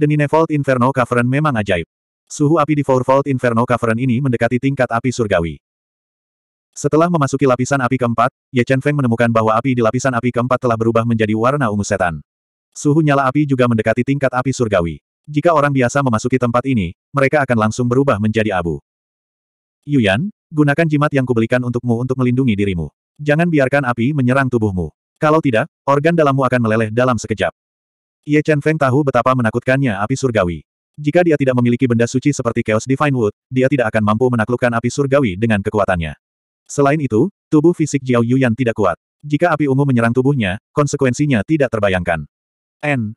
The Ninevolt Inferno Cavern memang ajaib. Suhu api di Fourfold Inferno Cavern ini mendekati tingkat api surgawi. Setelah memasuki lapisan api keempat, Ye Chen Feng menemukan bahwa api di lapisan api keempat telah berubah menjadi warna ungu setan. Suhu nyala api juga mendekati tingkat api surgawi. Jika orang biasa memasuki tempat ini, mereka akan langsung berubah menjadi abu. Yuyan, gunakan jimat yang kubelikan untukmu untuk melindungi dirimu. Jangan biarkan api menyerang tubuhmu. Kalau tidak, organ dalammu akan meleleh dalam sekejap. Ye Chen Feng tahu betapa menakutkannya api surgawi. Jika dia tidak memiliki benda suci seperti Chaos Divine Wood, dia tidak akan mampu menaklukkan api surgawi dengan kekuatannya. Selain itu, tubuh fisik Jiao Yuyan tidak kuat. Jika api ungu menyerang tubuhnya, konsekuensinya tidak terbayangkan. N.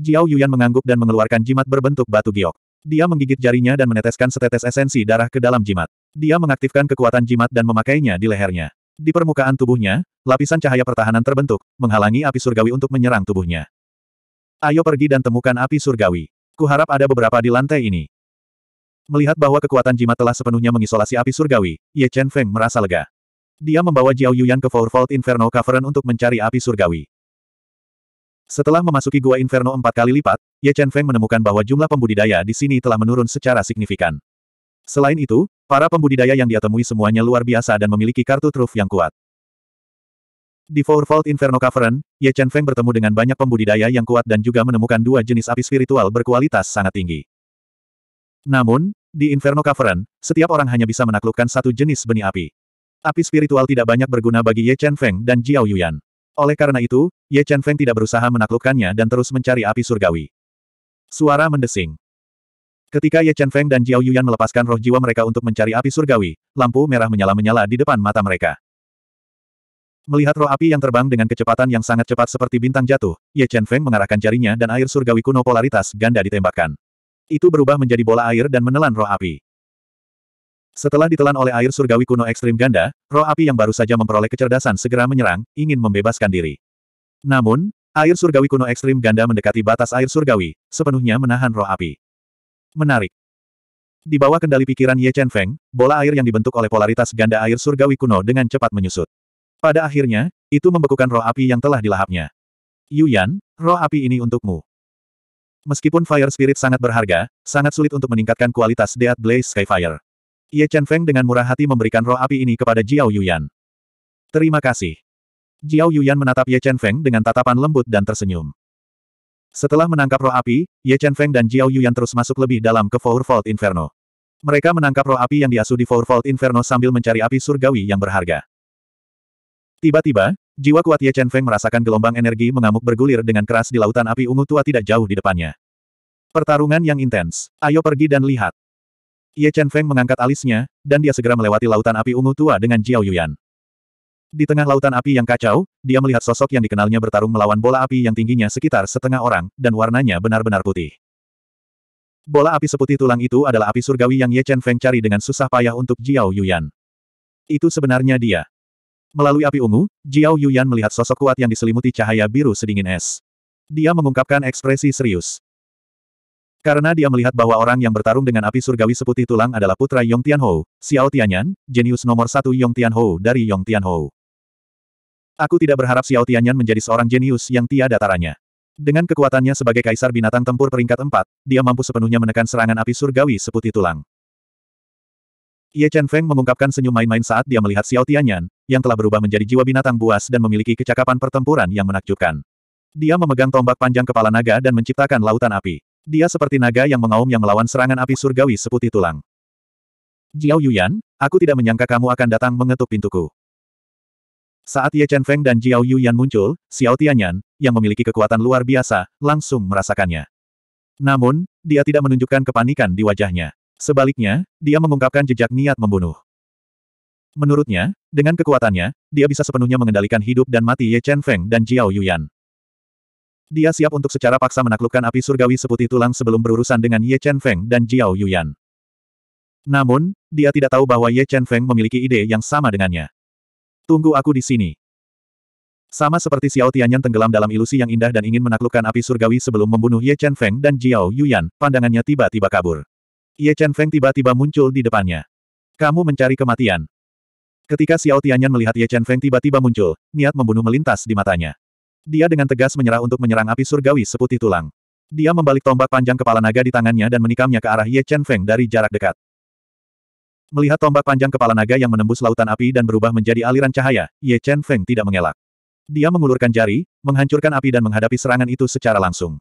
Jiao Yuyan mengangguk dan mengeluarkan jimat berbentuk batu giok. Dia menggigit jarinya dan meneteskan setetes esensi darah ke dalam jimat. Dia mengaktifkan kekuatan jimat dan memakainya di lehernya. Di permukaan tubuhnya, lapisan cahaya pertahanan terbentuk, menghalangi api surgawi untuk menyerang tubuhnya. Ayo pergi dan temukan api surgawi. Kuharap ada beberapa di lantai ini. Melihat bahwa kekuatan jimat telah sepenuhnya mengisolasi api surgawi, Ye Chen Feng merasa lega. Dia membawa Jiao Yuyan ke Fourfold Inferno Cavern untuk mencari api surgawi. Setelah memasuki gua Inferno empat kali lipat, Ye Chen Feng menemukan bahwa jumlah pembudidaya di sini telah menurun secara signifikan. Selain itu, para pembudidaya yang dia temui semuanya luar biasa dan memiliki kartu truf yang kuat. Di Four Fault Inferno Cavern, Ye Chen Feng bertemu dengan banyak pembudidaya yang kuat dan juga menemukan dua jenis api spiritual berkualitas sangat tinggi. Namun, di Inferno Cavern, setiap orang hanya bisa menaklukkan satu jenis benih api. Api spiritual tidak banyak berguna bagi Ye Chen Feng dan Jiao Yuan. Oleh karena itu, Ye Chen Feng tidak berusaha menaklukkannya dan terus mencari api surgawi. Suara mendesing. Ketika Ye Chen Feng dan Jiao Yuan melepaskan roh jiwa mereka untuk mencari api surgawi, lampu merah menyala-menyala di depan mata mereka. Melihat roh api yang terbang dengan kecepatan yang sangat cepat seperti bintang jatuh, Ye Chen Feng mengarahkan jarinya dan air surgawi kuno polaritas ganda ditembakkan. Itu berubah menjadi bola air dan menelan roh api. Setelah ditelan oleh air surgawi kuno ekstrim ganda, roh api yang baru saja memperoleh kecerdasan segera menyerang, ingin membebaskan diri. Namun, air surgawi kuno ekstrim ganda mendekati batas air surgawi, sepenuhnya menahan roh api. Menarik. Di bawah kendali pikiran Ye Chen Feng, bola air yang dibentuk oleh polaritas ganda air surgawi kuno dengan cepat menyusut. Pada akhirnya, itu membekukan roh api yang telah dilahapnya. Yuyan, roh api ini untukmu. Meskipun Fire Spirit sangat berharga, sangat sulit untuk meningkatkan kualitas Dead Blaze Skyfire. Ye Chen Feng dengan murah hati memberikan roh api ini kepada Jiao Yuyan. Terima kasih. Jiao Yuyan menatap Ye Chen Feng dengan tatapan lembut dan tersenyum. Setelah menangkap roh api, Ye Chen Feng dan Jiao Yuyan terus masuk lebih dalam ke Fourfold Inferno. Mereka menangkap roh api yang diasuh di Fourfold Inferno sambil mencari api surgawi yang berharga. Tiba-tiba, jiwa kuat Ye Chen Feng merasakan gelombang energi mengamuk bergulir dengan keras di lautan api ungu tua tidak jauh di depannya. Pertarungan yang intens, ayo pergi dan lihat. Ye Chen Feng mengangkat alisnya, dan dia segera melewati lautan api ungu tua dengan Jiao Yuyan. Di tengah lautan api yang kacau, dia melihat sosok yang dikenalnya bertarung melawan bola api yang tingginya sekitar setengah orang, dan warnanya benar-benar putih. Bola api seputih tulang itu adalah api surgawi yang Ye Chen Feng cari dengan susah payah untuk Jiao Yuyan. Itu sebenarnya dia. Melalui api ungu, Jiao Yuyan melihat sosok kuat yang diselimuti cahaya biru sedingin es. Dia mengungkapkan ekspresi serius. Karena dia melihat bahwa orang yang bertarung dengan api surgawi seputih tulang adalah putra Yong Tianhou, Xiao Tianyan, jenius nomor satu Yong Tianhou dari Yong Tianhou. Aku tidak berharap Xiao Tianyan menjadi seorang jenius yang tiada taranya. Dengan kekuatannya sebagai kaisar binatang tempur peringkat 4, dia mampu sepenuhnya menekan serangan api surgawi seputih tulang. Ye Chen Feng mengungkapkan senyum main-main saat dia melihat Xiao Tianyan, yang telah berubah menjadi jiwa binatang buas dan memiliki kecakapan pertempuran yang menakjubkan. Dia memegang tombak panjang kepala naga dan menciptakan lautan api. Dia seperti naga yang mengaum yang melawan serangan api surgawi seputih tulang. Jiao Yuyan, aku tidak menyangka kamu akan datang mengetuk pintuku. Saat Ye Chen Feng dan Jiao Yuyan muncul, Xiao Tianyan, yang memiliki kekuatan luar biasa, langsung merasakannya. Namun, dia tidak menunjukkan kepanikan di wajahnya. Sebaliknya, dia mengungkapkan jejak niat membunuh. Menurutnya, dengan kekuatannya, dia bisa sepenuhnya mengendalikan hidup dan mati Ye Chen Feng dan Jiao Yuyan. Dia siap untuk secara paksa menaklukkan api surgawi seputih tulang sebelum berurusan dengan Ye Chen Feng dan Jiao Yuyan. Namun, dia tidak tahu bahwa Ye Chen Feng memiliki ide yang sama dengannya. Tunggu aku di sini. Sama seperti Xiao Tianyan tenggelam dalam ilusi yang indah dan ingin menaklukkan api surgawi sebelum membunuh Ye Chen Feng dan Jiao Yuyan, pandangannya tiba-tiba kabur. Ye Chen Feng tiba-tiba muncul di depannya. Kamu mencari kematian. Ketika Xiao Tianyan melihat Ye Chen Feng tiba-tiba muncul, niat membunuh melintas di matanya. Dia dengan tegas menyerah untuk menyerang api surgawi seputih tulang. Dia membalik tombak panjang kepala naga di tangannya dan menikamnya ke arah Ye Chen Feng dari jarak dekat. Melihat tombak panjang kepala naga yang menembus lautan api dan berubah menjadi aliran cahaya, Ye Chen Feng tidak mengelak. Dia mengulurkan jari, menghancurkan api dan menghadapi serangan itu secara langsung.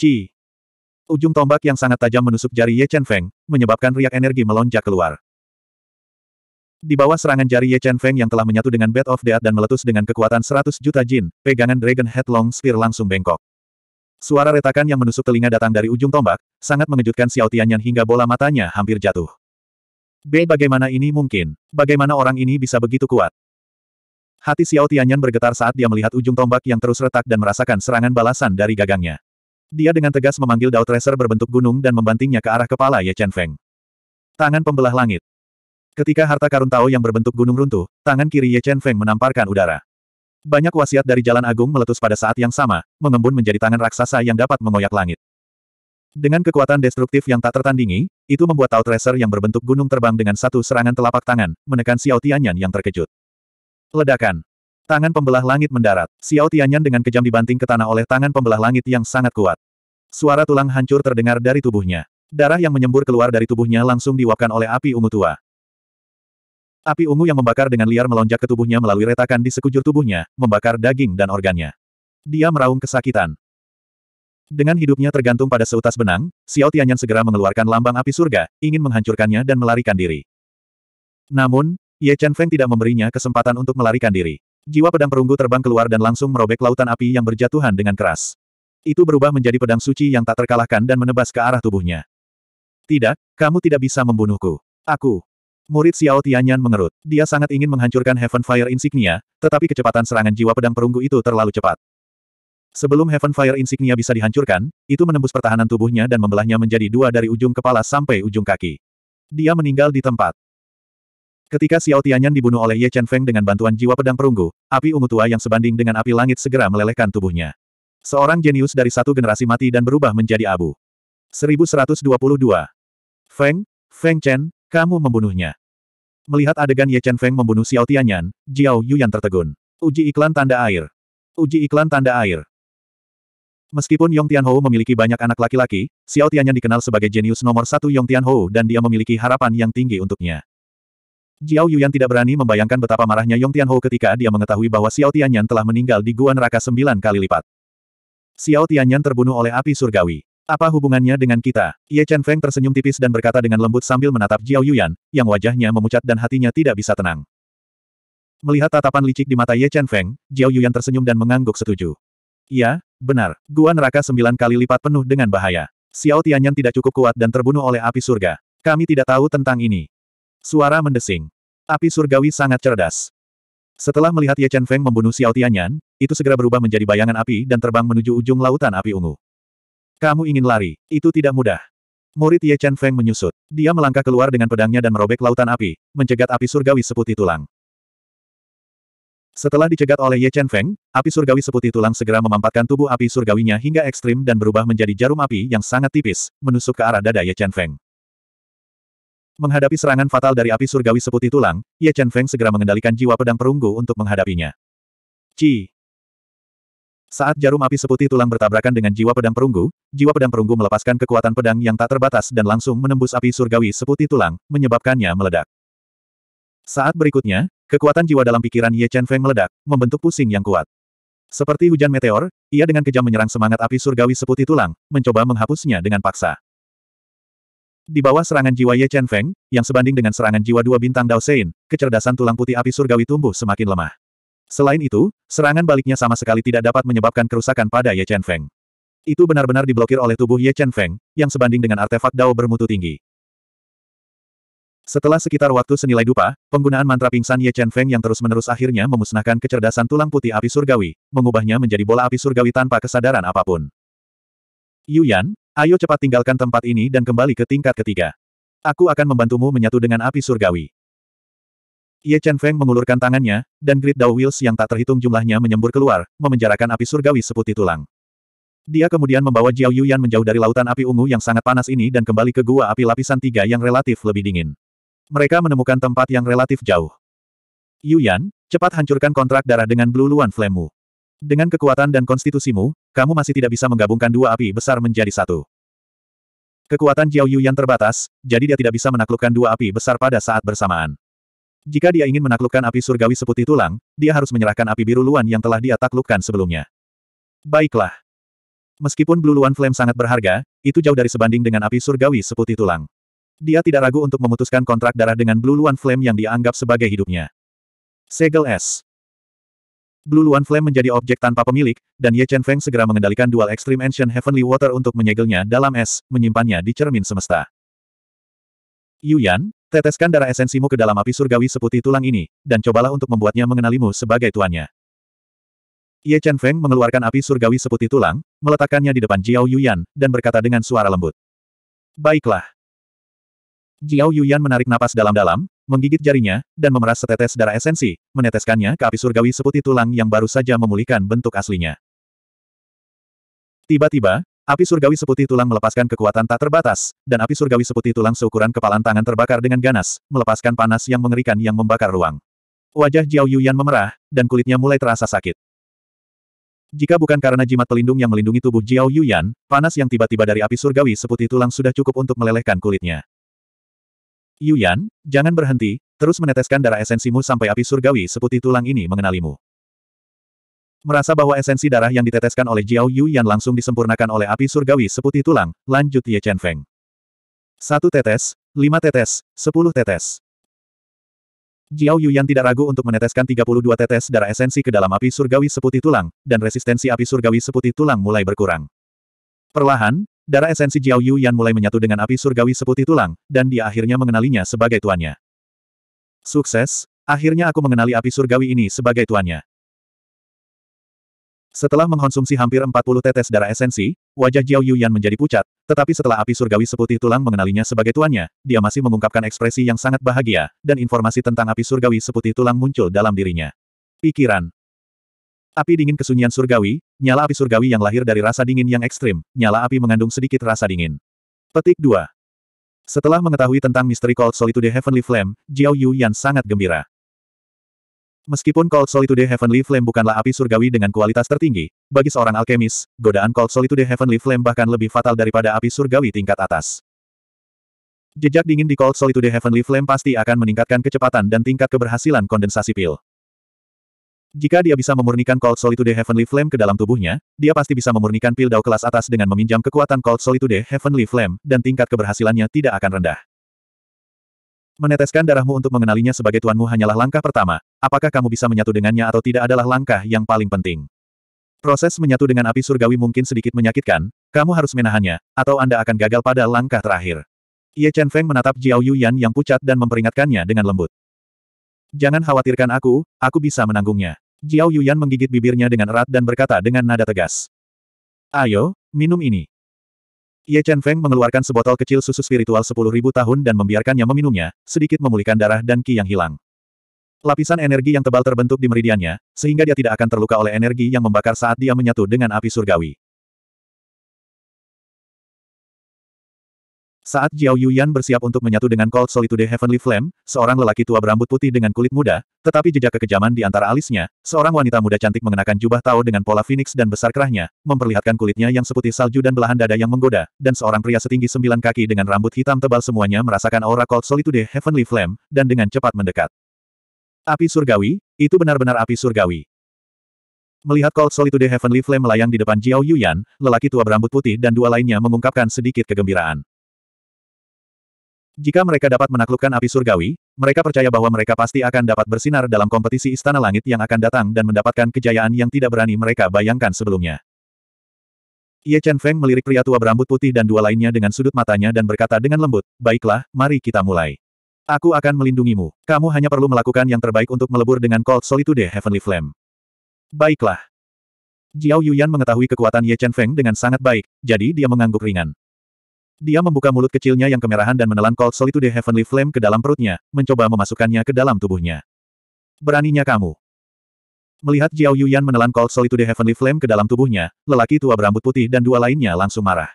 Ci! Ujung tombak yang sangat tajam menusuk jari Ye Chen Feng, menyebabkan riak energi melonjak keluar. Di bawah serangan jari Ye Chen Feng yang telah menyatu dengan Bed of Death dan meletus dengan kekuatan 100 juta jin, pegangan Dragon Head Long Spear langsung bengkok. Suara retakan yang menusuk telinga datang dari ujung tombak, sangat mengejutkan Xiao Tianyan hingga bola matanya hampir jatuh. B. Bagaimana ini mungkin? Bagaimana orang ini bisa begitu kuat? Hati Xiao Tianyan bergetar saat dia melihat ujung tombak yang terus retak dan merasakan serangan balasan dari gagangnya. Dia dengan tegas memanggil Dao Tracer berbentuk gunung dan membantingnya ke arah kepala Ye Chen Feng. Tangan pembelah langit. Ketika harta karun Tao yang berbentuk gunung runtuh, tangan kiri Ye Chen Feng menamparkan udara. Banyak wasiat dari Jalan Agung meletus pada saat yang sama, mengembun menjadi tangan raksasa yang dapat mengoyak langit. Dengan kekuatan destruktif yang tak tertandingi, itu membuat Tao Tracer yang berbentuk gunung terbang dengan satu serangan telapak tangan, menekan Xiao Tianyan yang terkejut. Ledakan. Tangan pembelah langit mendarat. Xiao Tianyan dengan kejam dibanting ke tanah oleh tangan pembelah langit yang sangat kuat. Suara tulang hancur terdengar dari tubuhnya. Darah yang menyembur keluar dari tubuhnya langsung diuapkan oleh api ungu tua. Api ungu yang membakar dengan liar melonjak ke tubuhnya melalui retakan di sekujur tubuhnya, membakar daging dan organnya. Dia meraung kesakitan. Dengan hidupnya tergantung pada seutas benang, Xiao Tianyan segera mengeluarkan lambang api surga, ingin menghancurkannya dan melarikan diri. Namun, Ye Chen Feng tidak memberinya kesempatan untuk melarikan diri. Jiwa pedang perunggu terbang keluar dan langsung merobek lautan api yang berjatuhan dengan keras. Itu berubah menjadi pedang suci yang tak terkalahkan dan menebas ke arah tubuhnya. Tidak, kamu tidak bisa membunuhku. Aku. Murid Xiao Tianyan mengerut. Dia sangat ingin menghancurkan Heaven Fire Insignia, tetapi kecepatan serangan jiwa pedang perunggu itu terlalu cepat. Sebelum Heaven Fire Insignia bisa dihancurkan, itu menembus pertahanan tubuhnya dan membelahnya menjadi dua dari ujung kepala sampai ujung kaki. Dia meninggal di tempat. Ketika Xiao Tianyan dibunuh oleh Ye Chen Feng dengan bantuan jiwa pedang perunggu, api ungu tua yang sebanding dengan api langit segera melelehkan tubuhnya. Seorang jenius dari satu generasi mati dan berubah menjadi abu. 1122. Feng, Feng Chen, kamu membunuhnya. Melihat adegan Ye Chen Feng membunuh Xiao Tianyan, Jiao Yuyan tertegun. Uji iklan tanda air. Uji iklan tanda air. Meskipun Yong Tianhou memiliki banyak anak laki-laki, Xiao Tianyan dikenal sebagai jenius nomor satu Yong Tianhou dan dia memiliki harapan yang tinggi untuknya. Jiao Yuyan tidak berani membayangkan betapa marahnya Yong Tianhou ketika dia mengetahui bahwa Xiao Tianyan telah meninggal di gua neraka sembilan kali lipat. Xiao Tianyan terbunuh oleh api surgawi. Apa hubungannya dengan kita? Ye Chen Feng tersenyum tipis dan berkata dengan lembut sambil menatap Jiao Yuyan, yang wajahnya memucat dan hatinya tidak bisa tenang. Melihat tatapan licik di mata Ye Chen Feng, Jiao Yuyan tersenyum dan mengangguk setuju. Ya, benar, gua neraka sembilan kali lipat penuh dengan bahaya. Xiao Tianyan tidak cukup kuat dan terbunuh oleh api surga. Kami tidak tahu tentang ini. Suara mendesing. Api surgawi sangat cerdas. Setelah melihat Ye Chen Feng membunuh Xiao Tianyan, itu segera berubah menjadi bayangan api dan terbang menuju ujung lautan api ungu. Kamu ingin lari, itu tidak mudah. Murid Ye Chen Feng menyusut. Dia melangkah keluar dengan pedangnya dan merobek lautan api, mencegat api surgawi seputih tulang. Setelah dicegat oleh Ye Chen Feng, api surgawi seputih tulang segera memampatkan tubuh api surgawinya hingga ekstrim dan berubah menjadi jarum api yang sangat tipis, menusuk ke arah dada Ye Chen Feng. Menghadapi serangan fatal dari api surgawi seputih tulang, Ye Chen Feng segera mengendalikan jiwa pedang perunggu untuk menghadapinya. Ci! Saat jarum api seputih tulang bertabrakan dengan jiwa pedang perunggu, jiwa pedang perunggu melepaskan kekuatan pedang yang tak terbatas dan langsung menembus api surgawi seputih tulang, menyebabkannya meledak. Saat berikutnya, kekuatan jiwa dalam pikiran Ye Chen Feng meledak, membentuk pusing yang kuat. Seperti hujan meteor, ia dengan kejam menyerang semangat api surgawi seputih tulang, mencoba menghapusnya dengan paksa. Di bawah serangan jiwa Ye Chen Feng, yang sebanding dengan serangan jiwa dua bintang Dao Sein, kecerdasan tulang putih api surgawi tumbuh semakin lemah. Selain itu, serangan baliknya sama sekali tidak dapat menyebabkan kerusakan pada Ye Chen Feng. Itu benar-benar diblokir oleh tubuh Ye Chen Feng, yang sebanding dengan artefak Dao bermutu tinggi. Setelah sekitar waktu senilai dupa, penggunaan mantra pingsan Ye Chen Feng yang terus-menerus akhirnya memusnahkan kecerdasan tulang putih api surgawi, mengubahnya menjadi bola api surgawi tanpa kesadaran apapun. Yu Yan, Ayo cepat tinggalkan tempat ini dan kembali ke tingkat ketiga. Aku akan membantumu menyatu dengan api surgawi. Ye Chen Feng mengulurkan tangannya, dan grid Dao wills yang tak terhitung jumlahnya menyembur keluar, memenjarakan api surgawi seputih tulang. Dia kemudian membawa Jiao Yuyan menjauh dari lautan api ungu yang sangat panas ini dan kembali ke gua api lapisan tiga yang relatif lebih dingin. Mereka menemukan tempat yang relatif jauh. Yuyan, cepat hancurkan kontrak darah dengan Blue Luan Flame-mu. Dengan kekuatan dan konstitusimu, kamu masih tidak bisa menggabungkan dua api besar menjadi satu. Kekuatan Jiao yang terbatas, jadi dia tidak bisa menaklukkan dua api besar pada saat bersamaan. Jika dia ingin menaklukkan api surgawi seputih tulang, dia harus menyerahkan api biru luan yang telah dia taklukkan sebelumnya. Baiklah. Meskipun Blue Luan Flame sangat berharga, itu jauh dari sebanding dengan api surgawi seputih tulang. Dia tidak ragu untuk memutuskan kontrak darah dengan Blue Luan Flame yang dianggap sebagai hidupnya. Segel S. Blue Luan Flame menjadi objek tanpa pemilik, dan Ye Chen Feng segera mengendalikan Dual Extreme Ancient Heavenly Water untuk menyegelnya dalam es, menyimpannya di cermin semesta. Yu Yan, teteskan darah esensimu ke dalam api surgawi seputih tulang ini, dan cobalah untuk membuatnya mengenalimu sebagai tuannya. Ye Chen Feng mengeluarkan api surgawi seputih tulang, meletakkannya di depan Jiao Yu Yan, dan berkata dengan suara lembut. Baiklah. Jiao Yu Yan menarik napas dalam-dalam, menggigit jarinya, dan memeras setetes darah esensi, meneteskannya ke api surgawi seputih tulang yang baru saja memulihkan bentuk aslinya. Tiba-tiba, api surgawi seputih tulang melepaskan kekuatan tak terbatas, dan api surgawi seputih tulang seukuran kepalan tangan terbakar dengan ganas, melepaskan panas yang mengerikan yang membakar ruang. Wajah Jiao Yuyan memerah, dan kulitnya mulai terasa sakit. Jika bukan karena jimat pelindung yang melindungi tubuh Jiao Yuyan, panas yang tiba-tiba dari api surgawi seputih tulang sudah cukup untuk melelehkan kulitnya. Yuyan, jangan berhenti, terus meneteskan darah esensimu sampai api surgawi seputih tulang ini mengenalimu. Merasa bahwa esensi darah yang diteteskan oleh Jiao Yuyan langsung disempurnakan oleh api surgawi seputih tulang, lanjut Ye Chen Feng. Satu tetes, lima tetes, sepuluh tetes. Jiao Yuyan tidak ragu untuk meneteskan 32 tetes darah esensi ke dalam api surgawi seputih tulang, dan resistensi api surgawi seputih tulang mulai berkurang. Perlahan, Darah esensi Jiao Yu Yan mulai menyatu dengan api surgawi seputih tulang, dan dia akhirnya mengenalinya sebagai tuannya. Sukses, akhirnya aku mengenali api surgawi ini sebagai tuannya. Setelah mengkonsumsi hampir 40 tetes darah esensi, wajah Jiao Yu Yan menjadi pucat, tetapi setelah api surgawi seputih tulang mengenalinya sebagai tuannya, dia masih mengungkapkan ekspresi yang sangat bahagia, dan informasi tentang api surgawi seputih tulang muncul dalam dirinya. Pikiran, Api dingin kesunyian surgawi, nyala api surgawi yang lahir dari rasa dingin yang ekstrim, nyala api mengandung sedikit rasa dingin. Petik 2. Setelah mengetahui tentang misteri Cold Solitude Heavenly Flame, Jiao Yu Yan sangat gembira. Meskipun Cold Solitude Heavenly Flame bukanlah api surgawi dengan kualitas tertinggi, bagi seorang alkemis, godaan Cold Solitude Heavenly Flame bahkan lebih fatal daripada api surgawi tingkat atas. Jejak dingin di Cold Solitude Heavenly Flame pasti akan meningkatkan kecepatan dan tingkat keberhasilan kondensasi pil. Jika dia bisa memurnikan Cold Solitude Heavenly Flame ke dalam tubuhnya, dia pasti bisa memurnikan pil dao kelas atas dengan meminjam kekuatan Cold Solitude Heavenly Flame, dan tingkat keberhasilannya tidak akan rendah. Meneteskan darahmu untuk mengenalinya sebagai tuanmu hanyalah langkah pertama, apakah kamu bisa menyatu dengannya atau tidak adalah langkah yang paling penting. Proses menyatu dengan api surgawi mungkin sedikit menyakitkan, kamu harus menahannya, atau Anda akan gagal pada langkah terakhir. Ye Chen Feng menatap Jiao Yan yang pucat dan memperingatkannya dengan lembut. Jangan khawatirkan aku, aku bisa menanggungnya. Jiao Yuyan menggigit bibirnya dengan erat dan berkata dengan nada tegas. Ayo, minum ini. Ye Chen Feng mengeluarkan sebotol kecil susu spiritual 10.000 tahun dan membiarkannya meminumnya, sedikit memulihkan darah dan ki yang hilang. Lapisan energi yang tebal terbentuk di meridiannya, sehingga dia tidak akan terluka oleh energi yang membakar saat dia menyatu dengan api surgawi. Saat Jiao Yuyan bersiap untuk menyatu dengan Cold Solitude Heavenly Flame, seorang lelaki tua berambut putih dengan kulit muda, tetapi jejak kekejaman di antara alisnya, seorang wanita muda cantik mengenakan jubah tao dengan pola phoenix dan besar kerahnya, memperlihatkan kulitnya yang seputih salju dan belahan dada yang menggoda, dan seorang pria setinggi sembilan kaki dengan rambut hitam tebal semuanya merasakan aura Cold Solitude Heavenly Flame, dan dengan cepat mendekat. Api surgawi, itu benar-benar api surgawi. Melihat Cold Solitude Heavenly Flame melayang di depan Jiao Yuyan, lelaki tua berambut putih dan dua lainnya mengungkapkan sedikit kegembiraan. Jika mereka dapat menaklukkan api surgawi, mereka percaya bahwa mereka pasti akan dapat bersinar dalam kompetisi Istana Langit yang akan datang dan mendapatkan kejayaan yang tidak berani mereka bayangkan sebelumnya. Ye Chen Feng melirik pria tua berambut putih dan dua lainnya dengan sudut matanya dan berkata dengan lembut, Baiklah, mari kita mulai. Aku akan melindungimu. Kamu hanya perlu melakukan yang terbaik untuk melebur dengan Cold Solitude Heavenly Flame. Baiklah. Jiao Yuyan mengetahui kekuatan Ye Chen Feng dengan sangat baik, jadi dia mengangguk ringan. Dia membuka mulut kecilnya yang kemerahan dan menelan Cold Solitude Heavenly Flame ke dalam perutnya, mencoba memasukkannya ke dalam tubuhnya. Beraninya kamu. Melihat Jiao Yuyan menelan Cold Solitude Heavenly Flame ke dalam tubuhnya, lelaki tua berambut putih dan dua lainnya langsung marah.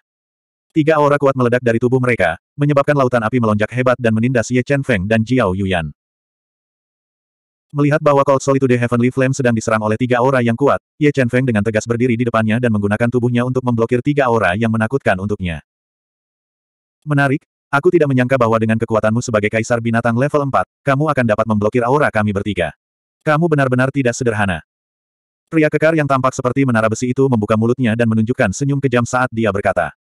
Tiga aura kuat meledak dari tubuh mereka, menyebabkan lautan api melonjak hebat dan menindas Ye Chen Feng dan Jiao Yuyan. Melihat bahwa Cold Solitude Heavenly Flame sedang diserang oleh tiga aura yang kuat, Ye Chen Feng dengan tegas berdiri di depannya dan menggunakan tubuhnya untuk memblokir tiga aura yang menakutkan untuknya. Menarik, aku tidak menyangka bahwa dengan kekuatanmu sebagai kaisar binatang level 4, kamu akan dapat memblokir aura kami bertiga. Kamu benar-benar tidak sederhana. Pria kekar yang tampak seperti menara besi itu membuka mulutnya dan menunjukkan senyum kejam saat dia berkata.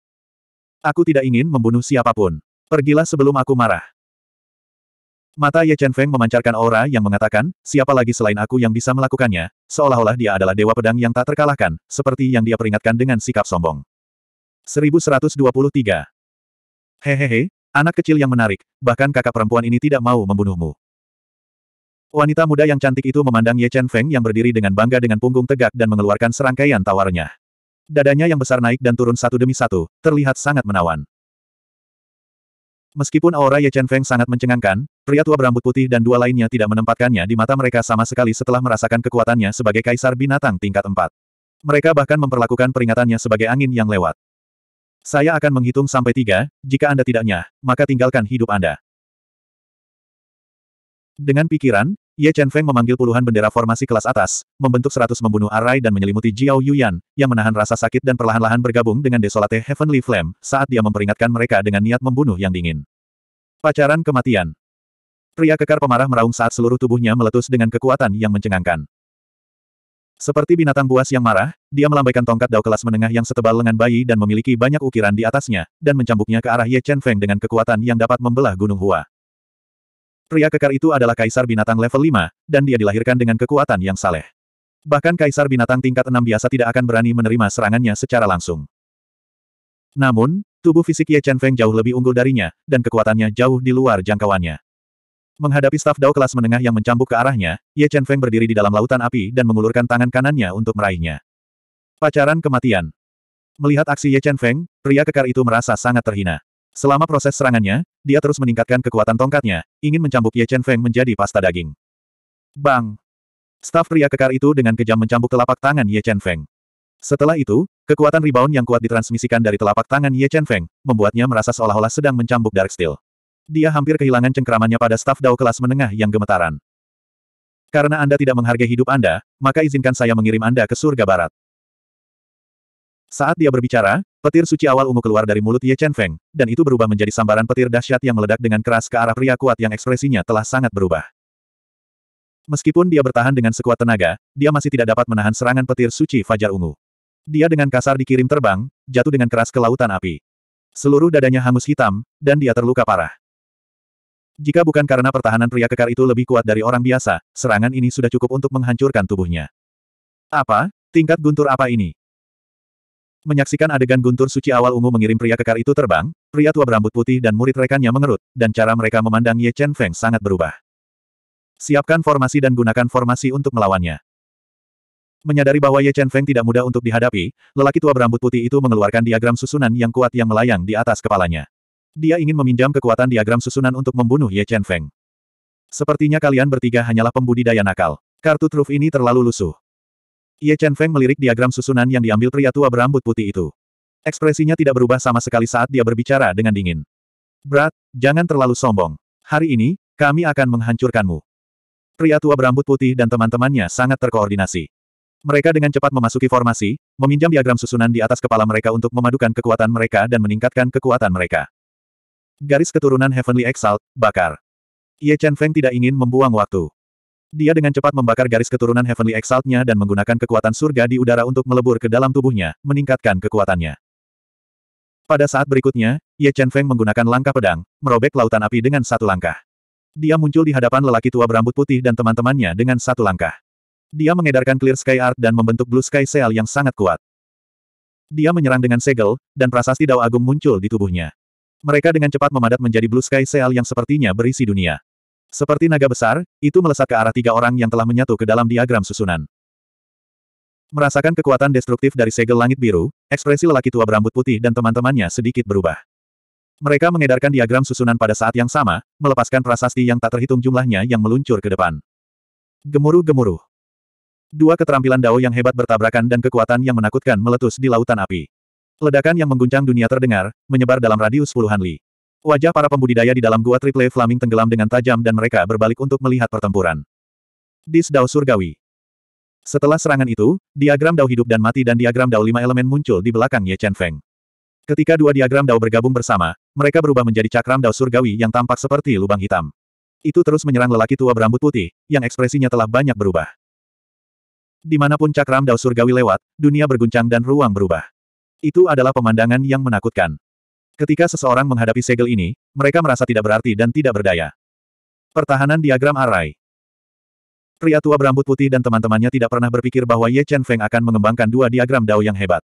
Aku tidak ingin membunuh siapapun. Pergilah sebelum aku marah. Mata Ye Chen Feng memancarkan aura yang mengatakan, siapa lagi selain aku yang bisa melakukannya, seolah-olah dia adalah dewa pedang yang tak terkalahkan, seperti yang dia peringatkan dengan sikap sombong. 1123 Hehehe, anak kecil yang menarik, bahkan kakak perempuan ini tidak mau membunuhmu. Wanita muda yang cantik itu memandang Ye Chen Feng yang berdiri dengan bangga dengan punggung tegak dan mengeluarkan serangkaian tawarnya. Dadanya yang besar naik dan turun satu demi satu, terlihat sangat menawan. Meskipun aura Ye Chen Feng sangat mencengangkan, pria tua berambut putih dan dua lainnya tidak menempatkannya di mata mereka sama sekali setelah merasakan kekuatannya sebagai kaisar binatang tingkat 4. Mereka bahkan memperlakukan peringatannya sebagai angin yang lewat. Saya akan menghitung sampai tiga, jika Anda tidaknya, maka tinggalkan hidup Anda. Dengan pikiran, Ye Chen Feng memanggil puluhan bendera formasi kelas atas, membentuk seratus membunuh Arai dan menyelimuti Jiao Yuyan, yang menahan rasa sakit dan perlahan-lahan bergabung dengan Desolate Heavenly Flame, saat dia memperingatkan mereka dengan niat membunuh yang dingin. Pacaran kematian. Pria kekar pemarah meraung saat seluruh tubuhnya meletus dengan kekuatan yang mencengangkan. Seperti binatang buas yang marah, dia melambaikan tongkat dao kelas menengah yang setebal lengan bayi dan memiliki banyak ukiran di atasnya, dan mencambuknya ke arah Ye Chen Feng dengan kekuatan yang dapat membelah gunung Hua. Pria kekar itu adalah kaisar binatang level 5, dan dia dilahirkan dengan kekuatan yang saleh. Bahkan kaisar binatang tingkat 6 biasa tidak akan berani menerima serangannya secara langsung. Namun, tubuh fisik Ye Chen Feng jauh lebih unggul darinya, dan kekuatannya jauh di luar jangkauannya. Menghadapi staf Dao kelas menengah yang mencambuk ke arahnya, Ye Chen Feng berdiri di dalam lautan api dan mengulurkan tangan kanannya untuk meraihnya. Pacaran kematian. Melihat aksi Ye Chen Feng, pria kekar itu merasa sangat terhina. Selama proses serangannya, dia terus meningkatkan kekuatan tongkatnya, ingin mencambuk Ye Chen Feng menjadi pasta daging. Bang! Staf pria kekar itu dengan kejam mencambuk telapak tangan Ye Chen Feng. Setelah itu, kekuatan rebound yang kuat ditransmisikan dari telapak tangan Ye Chen Feng, membuatnya merasa seolah-olah sedang mencambuk Dark Steel. Dia hampir kehilangan cengkeramannya pada staf Dao kelas menengah yang gemetaran. Karena Anda tidak menghargai hidup Anda, maka izinkan saya mengirim Anda ke surga barat. Saat dia berbicara, petir suci awal ungu keluar dari mulut Ye Chen Feng, dan itu berubah menjadi sambaran petir dahsyat yang meledak dengan keras ke arah pria kuat yang ekspresinya telah sangat berubah. Meskipun dia bertahan dengan sekuat tenaga, dia masih tidak dapat menahan serangan petir suci Fajar Ungu. Dia dengan kasar dikirim terbang, jatuh dengan keras ke lautan api. Seluruh dadanya hangus hitam, dan dia terluka parah. Jika bukan karena pertahanan pria kekar itu lebih kuat dari orang biasa, serangan ini sudah cukup untuk menghancurkan tubuhnya. Apa? Tingkat guntur apa ini? Menyaksikan adegan guntur suci awal ungu mengirim pria kekar itu terbang, pria tua berambut putih dan murid rekannya mengerut, dan cara mereka memandang Ye Chen Feng sangat berubah. Siapkan formasi dan gunakan formasi untuk melawannya. Menyadari bahwa Ye Chen Feng tidak mudah untuk dihadapi, lelaki tua berambut putih itu mengeluarkan diagram susunan yang kuat yang melayang di atas kepalanya. Dia ingin meminjam kekuatan diagram susunan untuk membunuh Ye Chen Feng. Sepertinya kalian bertiga hanyalah pembudidaya nakal. Kartu truf ini terlalu lusuh. Ye Chen Feng melirik diagram susunan yang diambil pria tua berambut putih itu. Ekspresinya tidak berubah sama sekali saat dia berbicara dengan dingin. Brat, jangan terlalu sombong. Hari ini, kami akan menghancurkanmu. Pria tua berambut putih dan teman-temannya sangat terkoordinasi. Mereka dengan cepat memasuki formasi, meminjam diagram susunan di atas kepala mereka untuk memadukan kekuatan mereka dan meningkatkan kekuatan mereka. Garis keturunan Heavenly Exalt, bakar. Ye Chen Feng tidak ingin membuang waktu. Dia dengan cepat membakar garis keturunan Heavenly Exalt-nya dan menggunakan kekuatan surga di udara untuk melebur ke dalam tubuhnya, meningkatkan kekuatannya. Pada saat berikutnya, Ye Chen Feng menggunakan langkah pedang, merobek lautan api dengan satu langkah. Dia muncul di hadapan lelaki tua berambut putih dan teman-temannya dengan satu langkah. Dia mengedarkan Clear Sky Art dan membentuk Blue Sky Seal yang sangat kuat. Dia menyerang dengan segel, dan prasasti Dao Agung muncul di tubuhnya. Mereka dengan cepat memadat menjadi blue sky seal yang sepertinya berisi dunia. Seperti naga besar, itu melesat ke arah tiga orang yang telah menyatu ke dalam diagram susunan. Merasakan kekuatan destruktif dari segel langit biru, ekspresi lelaki tua berambut putih dan teman-temannya sedikit berubah. Mereka mengedarkan diagram susunan pada saat yang sama, melepaskan prasasti yang tak terhitung jumlahnya yang meluncur ke depan. Gemuruh-gemuruh. Dua keterampilan Dao yang hebat bertabrakan dan kekuatan yang menakutkan meletus di lautan api. Ledakan yang mengguncang dunia terdengar, menyebar dalam radius puluhan li. Wajah para pembudidaya di dalam gua triple flaming tenggelam dengan tajam dan mereka berbalik untuk melihat pertempuran. Dis Dao Surgawi. Setelah serangan itu, diagram Dao hidup dan mati dan diagram Dao lima elemen muncul di belakang Ye Chen Feng. Ketika dua diagram Dao bergabung bersama, mereka berubah menjadi cakram Dao surgawi yang tampak seperti lubang hitam. Itu terus menyerang lelaki tua berambut putih, yang ekspresinya telah banyak berubah. Dimanapun cakram Dao surgawi lewat, dunia berguncang dan ruang berubah. Itu adalah pemandangan yang menakutkan. Ketika seseorang menghadapi segel ini, mereka merasa tidak berarti dan tidak berdaya. Pertahanan diagram arai. Pria tua berambut putih dan teman-temannya tidak pernah berpikir bahwa Ye Chen Feng akan mengembangkan dua diagram dao yang hebat.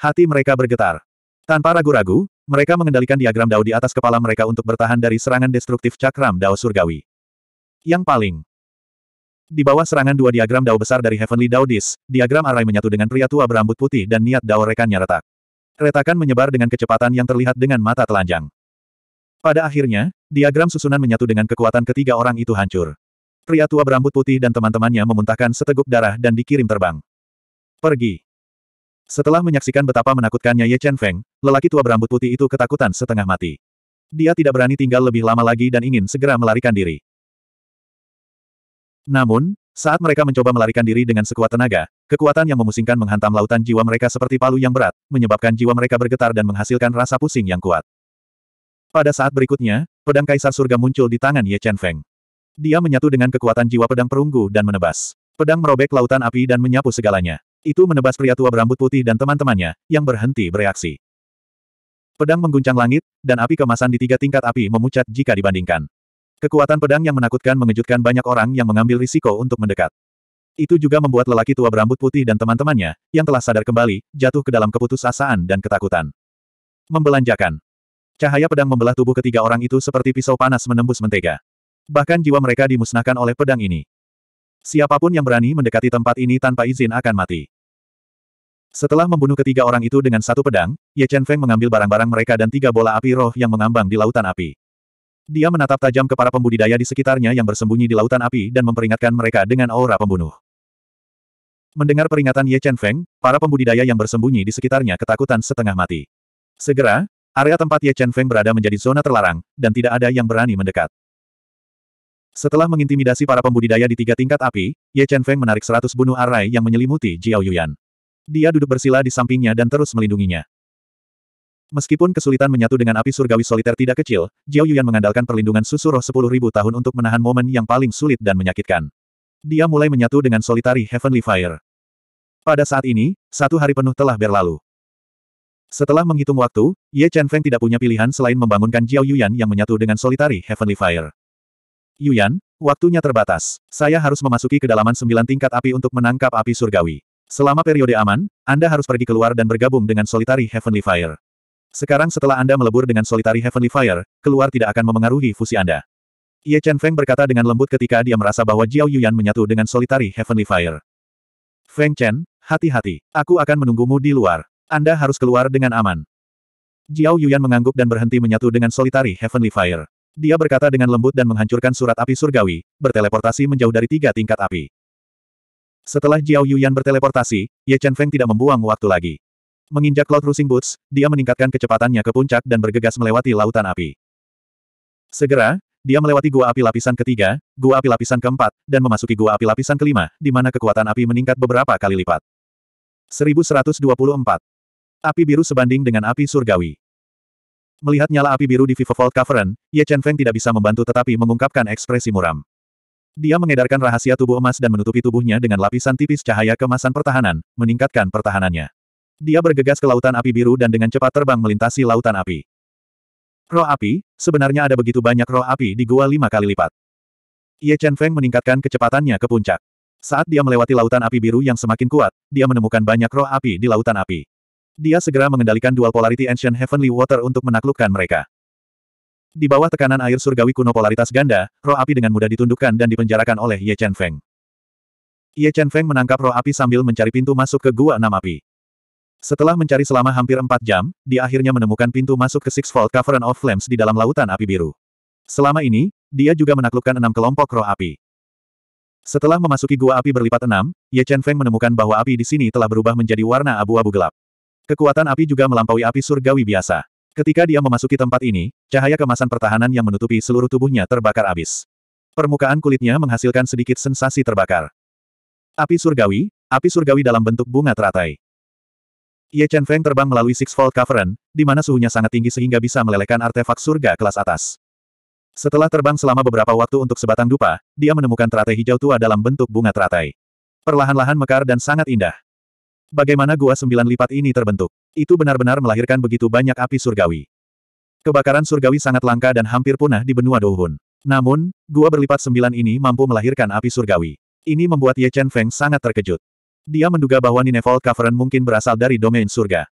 Hati mereka bergetar. Tanpa ragu-ragu, mereka mengendalikan diagram dao di atas kepala mereka untuk bertahan dari serangan destruktif cakram dao surgawi. Yang paling di bawah serangan dua diagram dao besar dari Heavenly Dao Dis, diagram Arai menyatu dengan pria tua berambut putih dan niat dao rekannya retak. Retakan menyebar dengan kecepatan yang terlihat dengan mata telanjang. Pada akhirnya, diagram susunan menyatu dengan kekuatan ketiga orang itu hancur. Pria tua berambut putih dan teman-temannya memuntahkan seteguk darah dan dikirim terbang. Pergi. Setelah menyaksikan betapa menakutkannya Ye Chen Feng, lelaki tua berambut putih itu ketakutan setengah mati. Dia tidak berani tinggal lebih lama lagi dan ingin segera melarikan diri. Namun, saat mereka mencoba melarikan diri dengan sekuat tenaga, kekuatan yang memusingkan menghantam lautan jiwa mereka seperti palu yang berat, menyebabkan jiwa mereka bergetar dan menghasilkan rasa pusing yang kuat. Pada saat berikutnya, pedang Kaisar Surga muncul di tangan Ye Chen Feng. Dia menyatu dengan kekuatan jiwa pedang perunggu dan menebas. Pedang merobek lautan api dan menyapu segalanya. Itu menebas pria tua berambut putih dan teman-temannya, yang berhenti bereaksi. Pedang mengguncang langit, dan api kemasan di tiga tingkat api memucat jika dibandingkan. Kekuatan pedang yang menakutkan mengejutkan banyak orang yang mengambil risiko untuk mendekat. Itu juga membuat lelaki tua berambut putih dan teman-temannya, yang telah sadar kembali, jatuh ke dalam keputusasaan dan ketakutan. Membelanjakan. Cahaya pedang membelah tubuh ketiga orang itu seperti pisau panas menembus mentega. Bahkan jiwa mereka dimusnahkan oleh pedang ini. Siapapun yang berani mendekati tempat ini tanpa izin akan mati. Setelah membunuh ketiga orang itu dengan satu pedang, Ye Chen Feng mengambil barang-barang mereka dan tiga bola api roh yang mengambang di lautan api. Dia menatap tajam ke para pembudidaya di sekitarnya yang bersembunyi di lautan api dan memperingatkan mereka dengan aura pembunuh. Mendengar peringatan Ye Chen Feng, para pembudidaya yang bersembunyi di sekitarnya ketakutan setengah mati. Segera, area tempat Ye Chen Feng berada menjadi zona terlarang, dan tidak ada yang berani mendekat. Setelah mengintimidasi para pembudidaya di tiga tingkat api, Ye Chen Feng menarik seratus bunuh arai yang menyelimuti Jiao Yuan. Dia duduk bersila di sampingnya dan terus melindunginya. Meskipun kesulitan menyatu dengan api surgawi soliter tidak kecil, Jiao Yuan mengandalkan perlindungan susu sepuluh ribu tahun untuk menahan momen yang paling sulit dan menyakitkan. Dia mulai menyatu dengan solitari heavenly fire. Pada saat ini, satu hari penuh telah berlalu. Setelah menghitung waktu, Ye Chen Feng tidak punya pilihan selain membangunkan Jiao Yuan yang menyatu dengan solitari heavenly fire. Yuan, waktunya terbatas. Saya harus memasuki kedalaman sembilan tingkat api untuk menangkap api surgawi. Selama periode aman, Anda harus pergi keluar dan bergabung dengan solitari heavenly fire. Sekarang setelah Anda melebur dengan solitary Heavenly Fire, keluar tidak akan memengaruhi fusi Anda. Ye Chen Feng berkata dengan lembut ketika dia merasa bahwa Jiao Yuyan menyatu dengan solitary Heavenly Fire. Feng Chen, hati-hati, aku akan menunggumu di luar. Anda harus keluar dengan aman. Jiao Yuyan mengangguk dan berhenti menyatu dengan solitary Heavenly Fire. Dia berkata dengan lembut dan menghancurkan surat api surgawi, berteleportasi menjauh dari tiga tingkat api. Setelah Jiao Yuyan berteleportasi, Ye Chen Feng tidak membuang waktu lagi. Menginjak Cloud Rushing Boots, dia meningkatkan kecepatannya ke puncak dan bergegas melewati lautan api. Segera, dia melewati gua api lapisan ketiga, gua api lapisan keempat, dan memasuki gua api lapisan kelima, di mana kekuatan api meningkat beberapa kali lipat. 1124. Api biru sebanding dengan api surgawi. Melihat nyala api biru di Vault Cavern, Ye Chen Feng tidak bisa membantu tetapi mengungkapkan ekspresi muram. Dia mengedarkan rahasia tubuh emas dan menutupi tubuhnya dengan lapisan tipis cahaya kemasan pertahanan, meningkatkan pertahanannya. Dia bergegas ke lautan api biru dan dengan cepat terbang melintasi lautan api. Roh api, sebenarnya ada begitu banyak roh api di gua lima kali lipat. Ye Chen Feng meningkatkan kecepatannya ke puncak. Saat dia melewati lautan api biru yang semakin kuat, dia menemukan banyak roh api di lautan api. Dia segera mengendalikan dual polarity Ancient Heavenly Water untuk menaklukkan mereka. Di bawah tekanan air surgawi kuno polaritas ganda, roh api dengan mudah ditundukkan dan dipenjarakan oleh Ye Chen Feng. Ye Chen Feng menangkap roh api sambil mencari pintu masuk ke gua enam api. Setelah mencari selama hampir empat jam, dia akhirnya menemukan pintu masuk ke Six Fold Cavern of Flames di dalam lautan api biru. Selama ini, dia juga menaklukkan enam kelompok roh api. Setelah memasuki gua api berlipat enam, Ye Chen Feng menemukan bahwa api di sini telah berubah menjadi warna abu-abu gelap. Kekuatan api juga melampaui api surgawi biasa. Ketika dia memasuki tempat ini, cahaya kemasan pertahanan yang menutupi seluruh tubuhnya terbakar abis. Permukaan kulitnya menghasilkan sedikit sensasi terbakar. Api surgawi, api surgawi dalam bentuk bunga teratai. Ye Chen Feng terbang melalui Six Sixfold Cavern, di mana suhunya sangat tinggi sehingga bisa melelehkan artefak surga kelas atas. Setelah terbang selama beberapa waktu untuk sebatang dupa, dia menemukan teratai hijau tua dalam bentuk bunga teratai. Perlahan-lahan mekar dan sangat indah. Bagaimana gua sembilan lipat ini terbentuk? Itu benar-benar melahirkan begitu banyak api surgawi. Kebakaran surgawi sangat langka dan hampir punah di benua Douhun. Namun, gua berlipat sembilan ini mampu melahirkan api surgawi. Ini membuat Ye Chen Feng sangat terkejut. Dia menduga bahwa Ninevol Cavern mungkin berasal dari domain surga.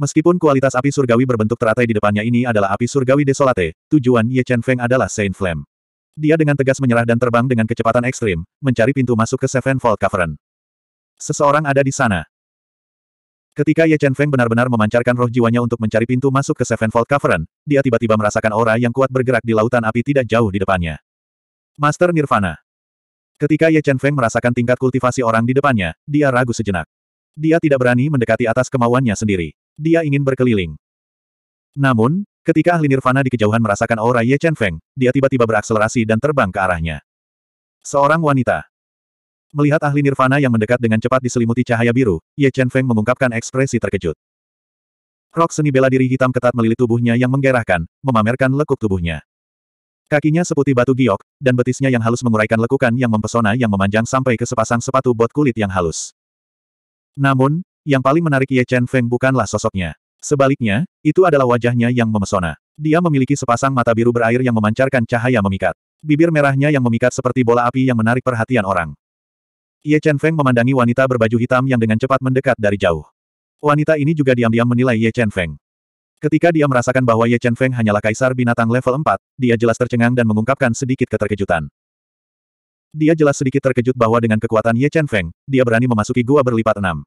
Meskipun kualitas api surgawi berbentuk teratai di depannya ini adalah api surgawi desolate, tujuan Ye Chen Feng adalah Saint Flame. Dia dengan tegas menyerah dan terbang dengan kecepatan ekstrim, mencari pintu masuk ke Sevenfold Cavern. Seseorang ada di sana. Ketika Ye Chen Feng benar-benar memancarkan roh jiwanya untuk mencari pintu masuk ke Sevenfold Cavern, dia tiba-tiba merasakan aura yang kuat bergerak di lautan api tidak jauh di depannya. Master Nirvana. Ketika Ye Chen Feng merasakan tingkat kultivasi orang di depannya, dia ragu sejenak. Dia tidak berani mendekati atas kemauannya sendiri. Dia ingin berkeliling. Namun, ketika ahli nirvana di kejauhan merasakan aura Ye Chen Feng, dia tiba-tiba berakselerasi dan terbang ke arahnya. Seorang wanita. Melihat ahli nirvana yang mendekat dengan cepat diselimuti cahaya biru, Ye Chen Feng mengungkapkan ekspresi terkejut. Rok seni bela diri hitam ketat melilit tubuhnya yang menggerahkan, memamerkan lekuk tubuhnya. Kakinya seputih batu giok, dan betisnya yang halus menguraikan lekukan yang mempesona yang memanjang sampai ke sepasang sepatu bot kulit yang halus. Namun, yang paling menarik Ye Chen Feng bukanlah sosoknya. Sebaliknya, itu adalah wajahnya yang memesona. Dia memiliki sepasang mata biru berair yang memancarkan cahaya memikat. Bibir merahnya yang memikat seperti bola api yang menarik perhatian orang. Ye Chen Feng memandangi wanita berbaju hitam yang dengan cepat mendekat dari jauh. Wanita ini juga diam-diam menilai Ye Chen Feng. Ketika dia merasakan bahwa Ye Chen Feng hanyalah kaisar binatang level 4, dia jelas tercengang dan mengungkapkan sedikit keterkejutan. Dia jelas sedikit terkejut bahwa dengan kekuatan Ye Chen Feng, dia berani memasuki gua berlipat enam.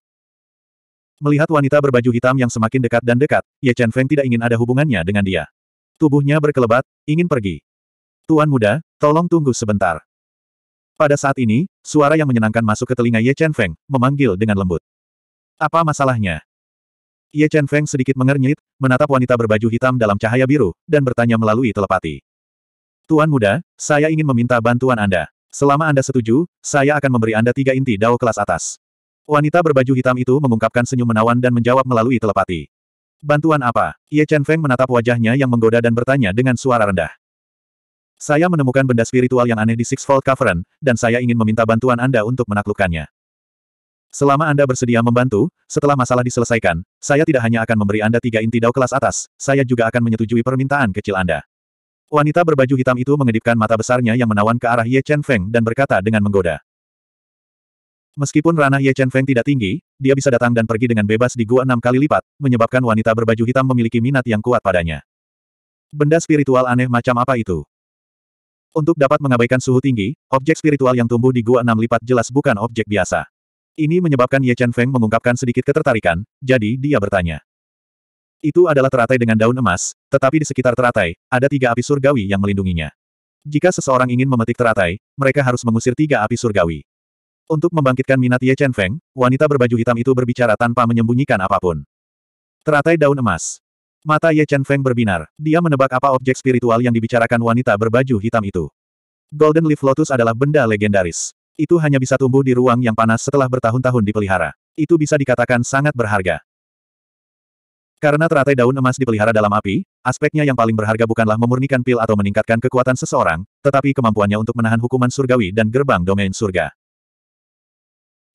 Melihat wanita berbaju hitam yang semakin dekat dan dekat, Ye Chen Feng tidak ingin ada hubungannya dengan dia. Tubuhnya berkelebat, ingin pergi. Tuan muda, tolong tunggu sebentar. Pada saat ini, suara yang menyenangkan masuk ke telinga Ye Chen Feng, memanggil dengan lembut. Apa masalahnya? Ye Chen Feng sedikit mengernyit, menatap wanita berbaju hitam dalam cahaya biru, dan bertanya melalui telepati. Tuan muda, saya ingin meminta bantuan Anda. Selama Anda setuju, saya akan memberi Anda tiga inti dao kelas atas. Wanita berbaju hitam itu mengungkapkan senyum menawan dan menjawab melalui telepati. Bantuan apa? Ye Chen Feng menatap wajahnya yang menggoda dan bertanya dengan suara rendah. Saya menemukan benda spiritual yang aneh di Sixfold Cavern, dan saya ingin meminta bantuan Anda untuk menaklukkannya. Selama Anda bersedia membantu, setelah masalah diselesaikan, saya tidak hanya akan memberi Anda tiga inti dao kelas atas, saya juga akan menyetujui permintaan kecil Anda. Wanita berbaju hitam itu mengedipkan mata besarnya yang menawan ke arah Ye Chen Feng dan berkata dengan menggoda. Meskipun ranah Ye Chen Feng tidak tinggi, dia bisa datang dan pergi dengan bebas di gua enam kali lipat, menyebabkan wanita berbaju hitam memiliki minat yang kuat padanya. Benda spiritual aneh macam apa itu? Untuk dapat mengabaikan suhu tinggi, objek spiritual yang tumbuh di gua enam lipat jelas bukan objek biasa. Ini menyebabkan Ye Chen Feng mengungkapkan sedikit ketertarikan, jadi dia bertanya. Itu adalah teratai dengan daun emas, tetapi di sekitar teratai, ada tiga api surgawi yang melindunginya. Jika seseorang ingin memetik teratai, mereka harus mengusir tiga api surgawi. Untuk membangkitkan minat Ye Chen Feng, wanita berbaju hitam itu berbicara tanpa menyembunyikan apapun. Teratai daun emas. Mata Ye Chen Feng berbinar. Dia menebak apa objek spiritual yang dibicarakan wanita berbaju hitam itu. Golden Leaf Lotus adalah benda legendaris. Itu hanya bisa tumbuh di ruang yang panas setelah bertahun-tahun dipelihara. Itu bisa dikatakan sangat berharga. Karena teratai daun emas dipelihara dalam api, aspeknya yang paling berharga bukanlah memurnikan pil atau meningkatkan kekuatan seseorang, tetapi kemampuannya untuk menahan hukuman surgawi dan gerbang domain surga.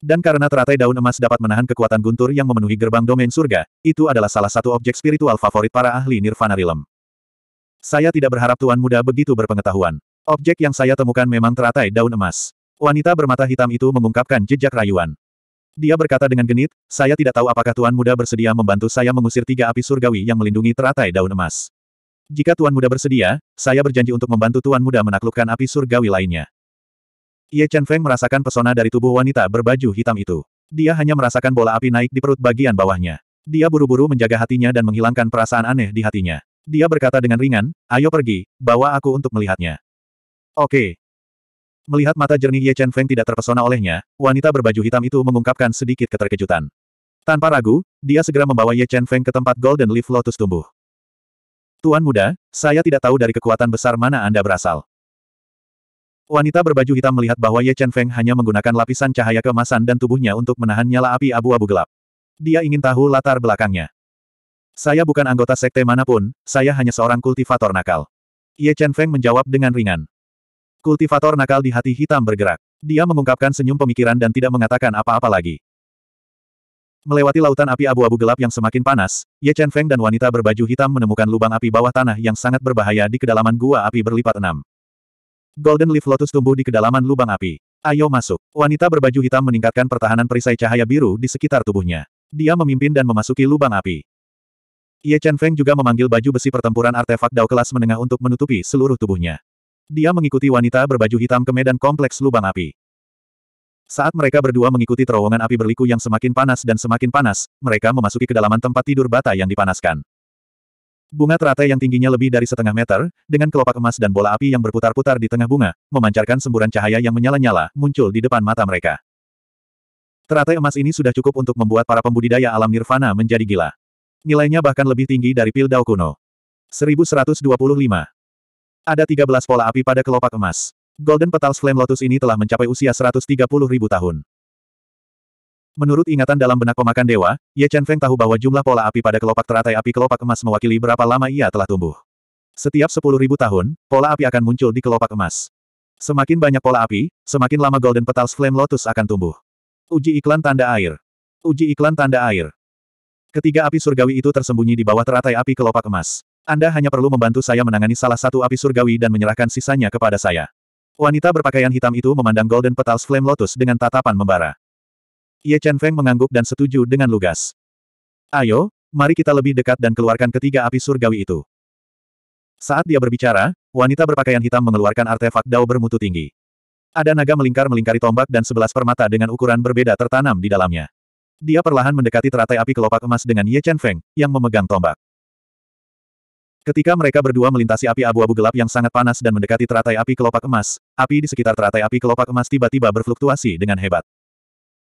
Dan karena teratai daun emas dapat menahan kekuatan guntur yang memenuhi gerbang domain surga, itu adalah salah satu objek spiritual favorit para ahli Nirvana Realm. Saya tidak berharap Tuan Muda begitu berpengetahuan. Objek yang saya temukan memang teratai daun emas. Wanita bermata hitam itu mengungkapkan jejak rayuan. Dia berkata dengan genit, saya tidak tahu apakah Tuan Muda bersedia membantu saya mengusir tiga api surgawi yang melindungi teratai daun emas. Jika Tuan Muda bersedia, saya berjanji untuk membantu Tuan Muda menaklukkan api surgawi lainnya. Ye Chen Feng merasakan pesona dari tubuh wanita berbaju hitam itu. Dia hanya merasakan bola api naik di perut bagian bawahnya. Dia buru-buru menjaga hatinya dan menghilangkan perasaan aneh di hatinya. Dia berkata dengan ringan, ayo pergi, bawa aku untuk melihatnya. Oke, Melihat mata jernih Ye Chen Feng tidak terpesona olehnya, wanita berbaju hitam itu mengungkapkan sedikit keterkejutan. Tanpa ragu, dia segera membawa Ye Chen Feng ke tempat Golden Leaf Lotus tumbuh. Tuan muda, saya tidak tahu dari kekuatan besar mana Anda berasal. Wanita berbaju hitam melihat bahwa Ye Chen Feng hanya menggunakan lapisan cahaya kemasan dan tubuhnya untuk menahan nyala api abu-abu gelap. Dia ingin tahu latar belakangnya. Saya bukan anggota sekte manapun, saya hanya seorang kultivator nakal. Ye Chen Feng menjawab dengan ringan. Kultivator nakal di hati hitam bergerak. Dia mengungkapkan senyum pemikiran dan tidak mengatakan apa-apa lagi. Melewati lautan api abu-abu gelap yang semakin panas, Ye Chen Feng dan wanita berbaju hitam menemukan lubang api bawah tanah yang sangat berbahaya di kedalaman gua api berlipat enam. Golden Leaf Lotus tumbuh di kedalaman lubang api. Ayo masuk. Wanita berbaju hitam meningkatkan pertahanan perisai cahaya biru di sekitar tubuhnya. Dia memimpin dan memasuki lubang api. Ye Chen Feng juga memanggil baju besi pertempuran artefak Dao kelas menengah untuk menutupi seluruh tubuhnya. Dia mengikuti wanita berbaju hitam ke medan kompleks lubang api. Saat mereka berdua mengikuti terowongan api berliku yang semakin panas dan semakin panas, mereka memasuki kedalaman tempat tidur bata yang dipanaskan. Bunga teratai yang tingginya lebih dari setengah meter, dengan kelopak emas dan bola api yang berputar-putar di tengah bunga, memancarkan semburan cahaya yang menyala-nyala, muncul di depan mata mereka. Teratai emas ini sudah cukup untuk membuat para pembudidaya alam nirvana menjadi gila. Nilainya bahkan lebih tinggi dari pil Dao kuno. 1125. Ada 13 pola api pada kelopak emas. Golden Petals Flame Lotus ini telah mencapai usia 130 ribu tahun. Menurut ingatan dalam benak pemakan dewa, Ye Chen Feng tahu bahwa jumlah pola api pada kelopak teratai api kelopak emas mewakili berapa lama ia telah tumbuh. Setiap 10.000 tahun, pola api akan muncul di kelopak emas. Semakin banyak pola api, semakin lama Golden Petals Flame Lotus akan tumbuh. Uji iklan tanda air. Uji iklan tanda air. Ketiga api surgawi itu tersembunyi di bawah teratai api kelopak emas. Anda hanya perlu membantu saya menangani salah satu api surgawi dan menyerahkan sisanya kepada saya. Wanita berpakaian hitam itu memandang Golden Petals Flame Lotus dengan tatapan membara. Ye Chen Feng mengangguk dan setuju dengan lugas. Ayo, mari kita lebih dekat dan keluarkan ketiga api surgawi itu. Saat dia berbicara, wanita berpakaian hitam mengeluarkan artefak dao bermutu tinggi. Ada naga melingkar-melingkari tombak dan sebelas permata dengan ukuran berbeda tertanam di dalamnya. Dia perlahan mendekati teratai api kelopak emas dengan Ye Chen Feng, yang memegang tombak. Ketika mereka berdua melintasi api abu-abu gelap yang sangat panas dan mendekati teratai api kelopak emas, api di sekitar teratai api kelopak emas tiba-tiba berfluktuasi dengan hebat.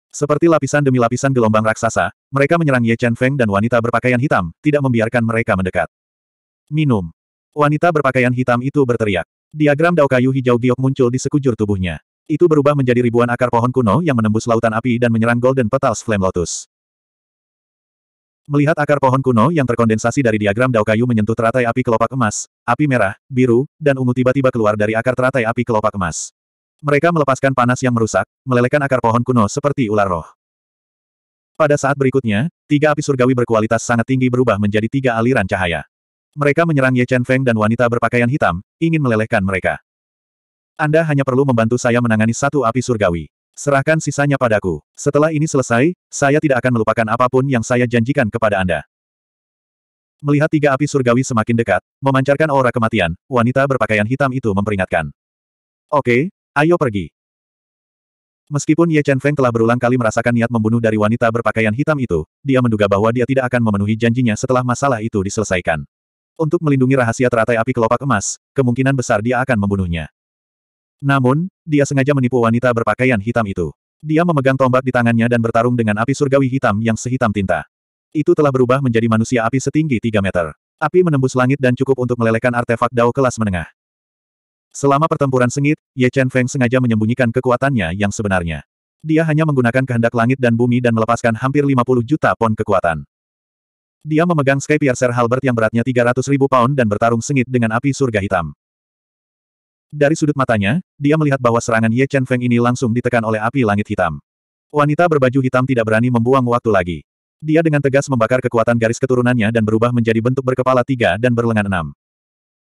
Seperti lapisan demi lapisan gelombang raksasa, mereka menyerang Ye Chen Feng dan wanita berpakaian hitam, tidak membiarkan mereka mendekat. Minum. Wanita berpakaian hitam itu berteriak. Diagram dao kayu hijau giok muncul di sekujur tubuhnya. Itu berubah menjadi ribuan akar pohon kuno yang menembus lautan api dan menyerang Golden Petals Flame Lotus. Melihat akar pohon kuno yang terkondensasi dari diagram dao kayu menyentuh teratai api kelopak emas, api merah, biru, dan ungu tiba-tiba keluar dari akar teratai api kelopak emas. Mereka melepaskan panas yang merusak, melelehkan akar pohon kuno seperti ular roh. Pada saat berikutnya, tiga api surgawi berkualitas sangat tinggi berubah menjadi tiga aliran cahaya. Mereka menyerang Ye Chen Feng dan wanita berpakaian hitam, ingin melelehkan mereka. Anda hanya perlu membantu saya menangani satu api surgawi. Serahkan sisanya padaku. Setelah ini selesai, saya tidak akan melupakan apapun yang saya janjikan kepada Anda. Melihat tiga api surgawi semakin dekat, memancarkan aura kematian, wanita berpakaian hitam itu memperingatkan. Oke, ayo pergi. Meskipun Ye Chen Feng telah berulang kali merasakan niat membunuh dari wanita berpakaian hitam itu, dia menduga bahwa dia tidak akan memenuhi janjinya setelah masalah itu diselesaikan. Untuk melindungi rahasia teratai api kelopak emas, kemungkinan besar dia akan membunuhnya. Namun, dia sengaja menipu wanita berpakaian hitam itu. Dia memegang tombak di tangannya dan bertarung dengan api surgawi hitam yang sehitam tinta. Itu telah berubah menjadi manusia api setinggi 3 meter. Api menembus langit dan cukup untuk melelehkan artefak dao kelas menengah. Selama pertempuran sengit, Ye Chen Feng sengaja menyembunyikan kekuatannya yang sebenarnya. Dia hanya menggunakan kehendak langit dan bumi dan melepaskan hampir 50 juta pon kekuatan. Dia memegang Sky Piercer Halbert yang beratnya 300 ribu pound dan bertarung sengit dengan api surga hitam. Dari sudut matanya, dia melihat bahwa serangan Ye Chen Feng ini langsung ditekan oleh api langit hitam. Wanita berbaju hitam tidak berani membuang waktu lagi. Dia dengan tegas membakar kekuatan garis keturunannya dan berubah menjadi bentuk berkepala tiga dan berlengan enam.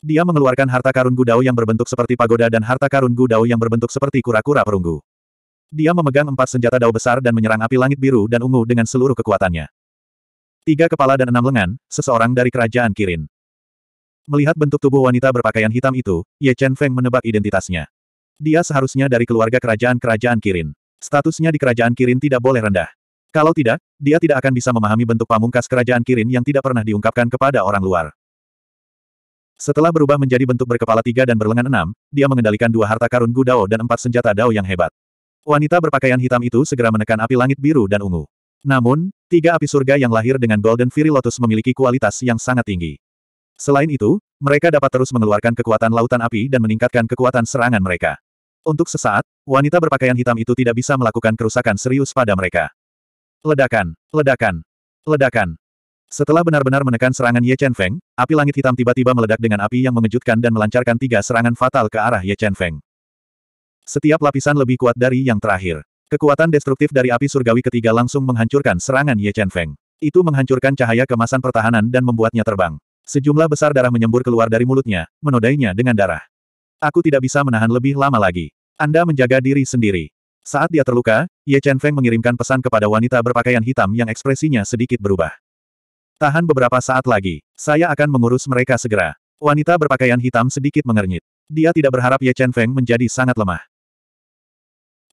Dia mengeluarkan harta karun gudau yang berbentuk seperti pagoda dan harta karun gudau yang berbentuk seperti kura-kura perunggu. Dia memegang empat senjata dao besar dan menyerang api langit biru dan ungu dengan seluruh kekuatannya. Tiga kepala dan enam lengan, seseorang dari kerajaan Kirin. Melihat bentuk tubuh wanita berpakaian hitam itu, Ye Chen Feng menebak identitasnya. Dia seharusnya dari keluarga kerajaan-kerajaan Kirin. Statusnya di kerajaan Kirin tidak boleh rendah. Kalau tidak, dia tidak akan bisa memahami bentuk pamungkas kerajaan Kirin yang tidak pernah diungkapkan kepada orang luar. Setelah berubah menjadi bentuk berkepala tiga dan berlengan enam, dia mengendalikan dua harta karun Gudao dan empat senjata Dao yang hebat. Wanita berpakaian hitam itu segera menekan api langit biru dan ungu. Namun, tiga api surga yang lahir dengan Golden Fury Lotus memiliki kualitas yang sangat tinggi. Selain itu, mereka dapat terus mengeluarkan kekuatan lautan api dan meningkatkan kekuatan serangan mereka. Untuk sesaat, wanita berpakaian hitam itu tidak bisa melakukan kerusakan serius pada mereka. Ledakan, ledakan, ledakan. Setelah benar-benar menekan serangan Ye Chen Feng, api langit hitam tiba-tiba meledak dengan api yang mengejutkan dan melancarkan tiga serangan fatal ke arah Ye Chen Feng. Setiap lapisan lebih kuat dari yang terakhir. Kekuatan destruktif dari api surgawi ketiga langsung menghancurkan serangan Ye Chen Feng. Itu menghancurkan cahaya kemasan pertahanan dan membuatnya terbang. Sejumlah besar darah menyembur keluar dari mulutnya, menodainya dengan darah. Aku tidak bisa menahan lebih lama lagi. Anda menjaga diri sendiri. Saat dia terluka, Ye Chen Feng mengirimkan pesan kepada wanita berpakaian hitam yang ekspresinya sedikit berubah. Tahan beberapa saat lagi. Saya akan mengurus mereka segera. Wanita berpakaian hitam sedikit mengernyit. Dia tidak berharap Ye Chen Feng menjadi sangat lemah.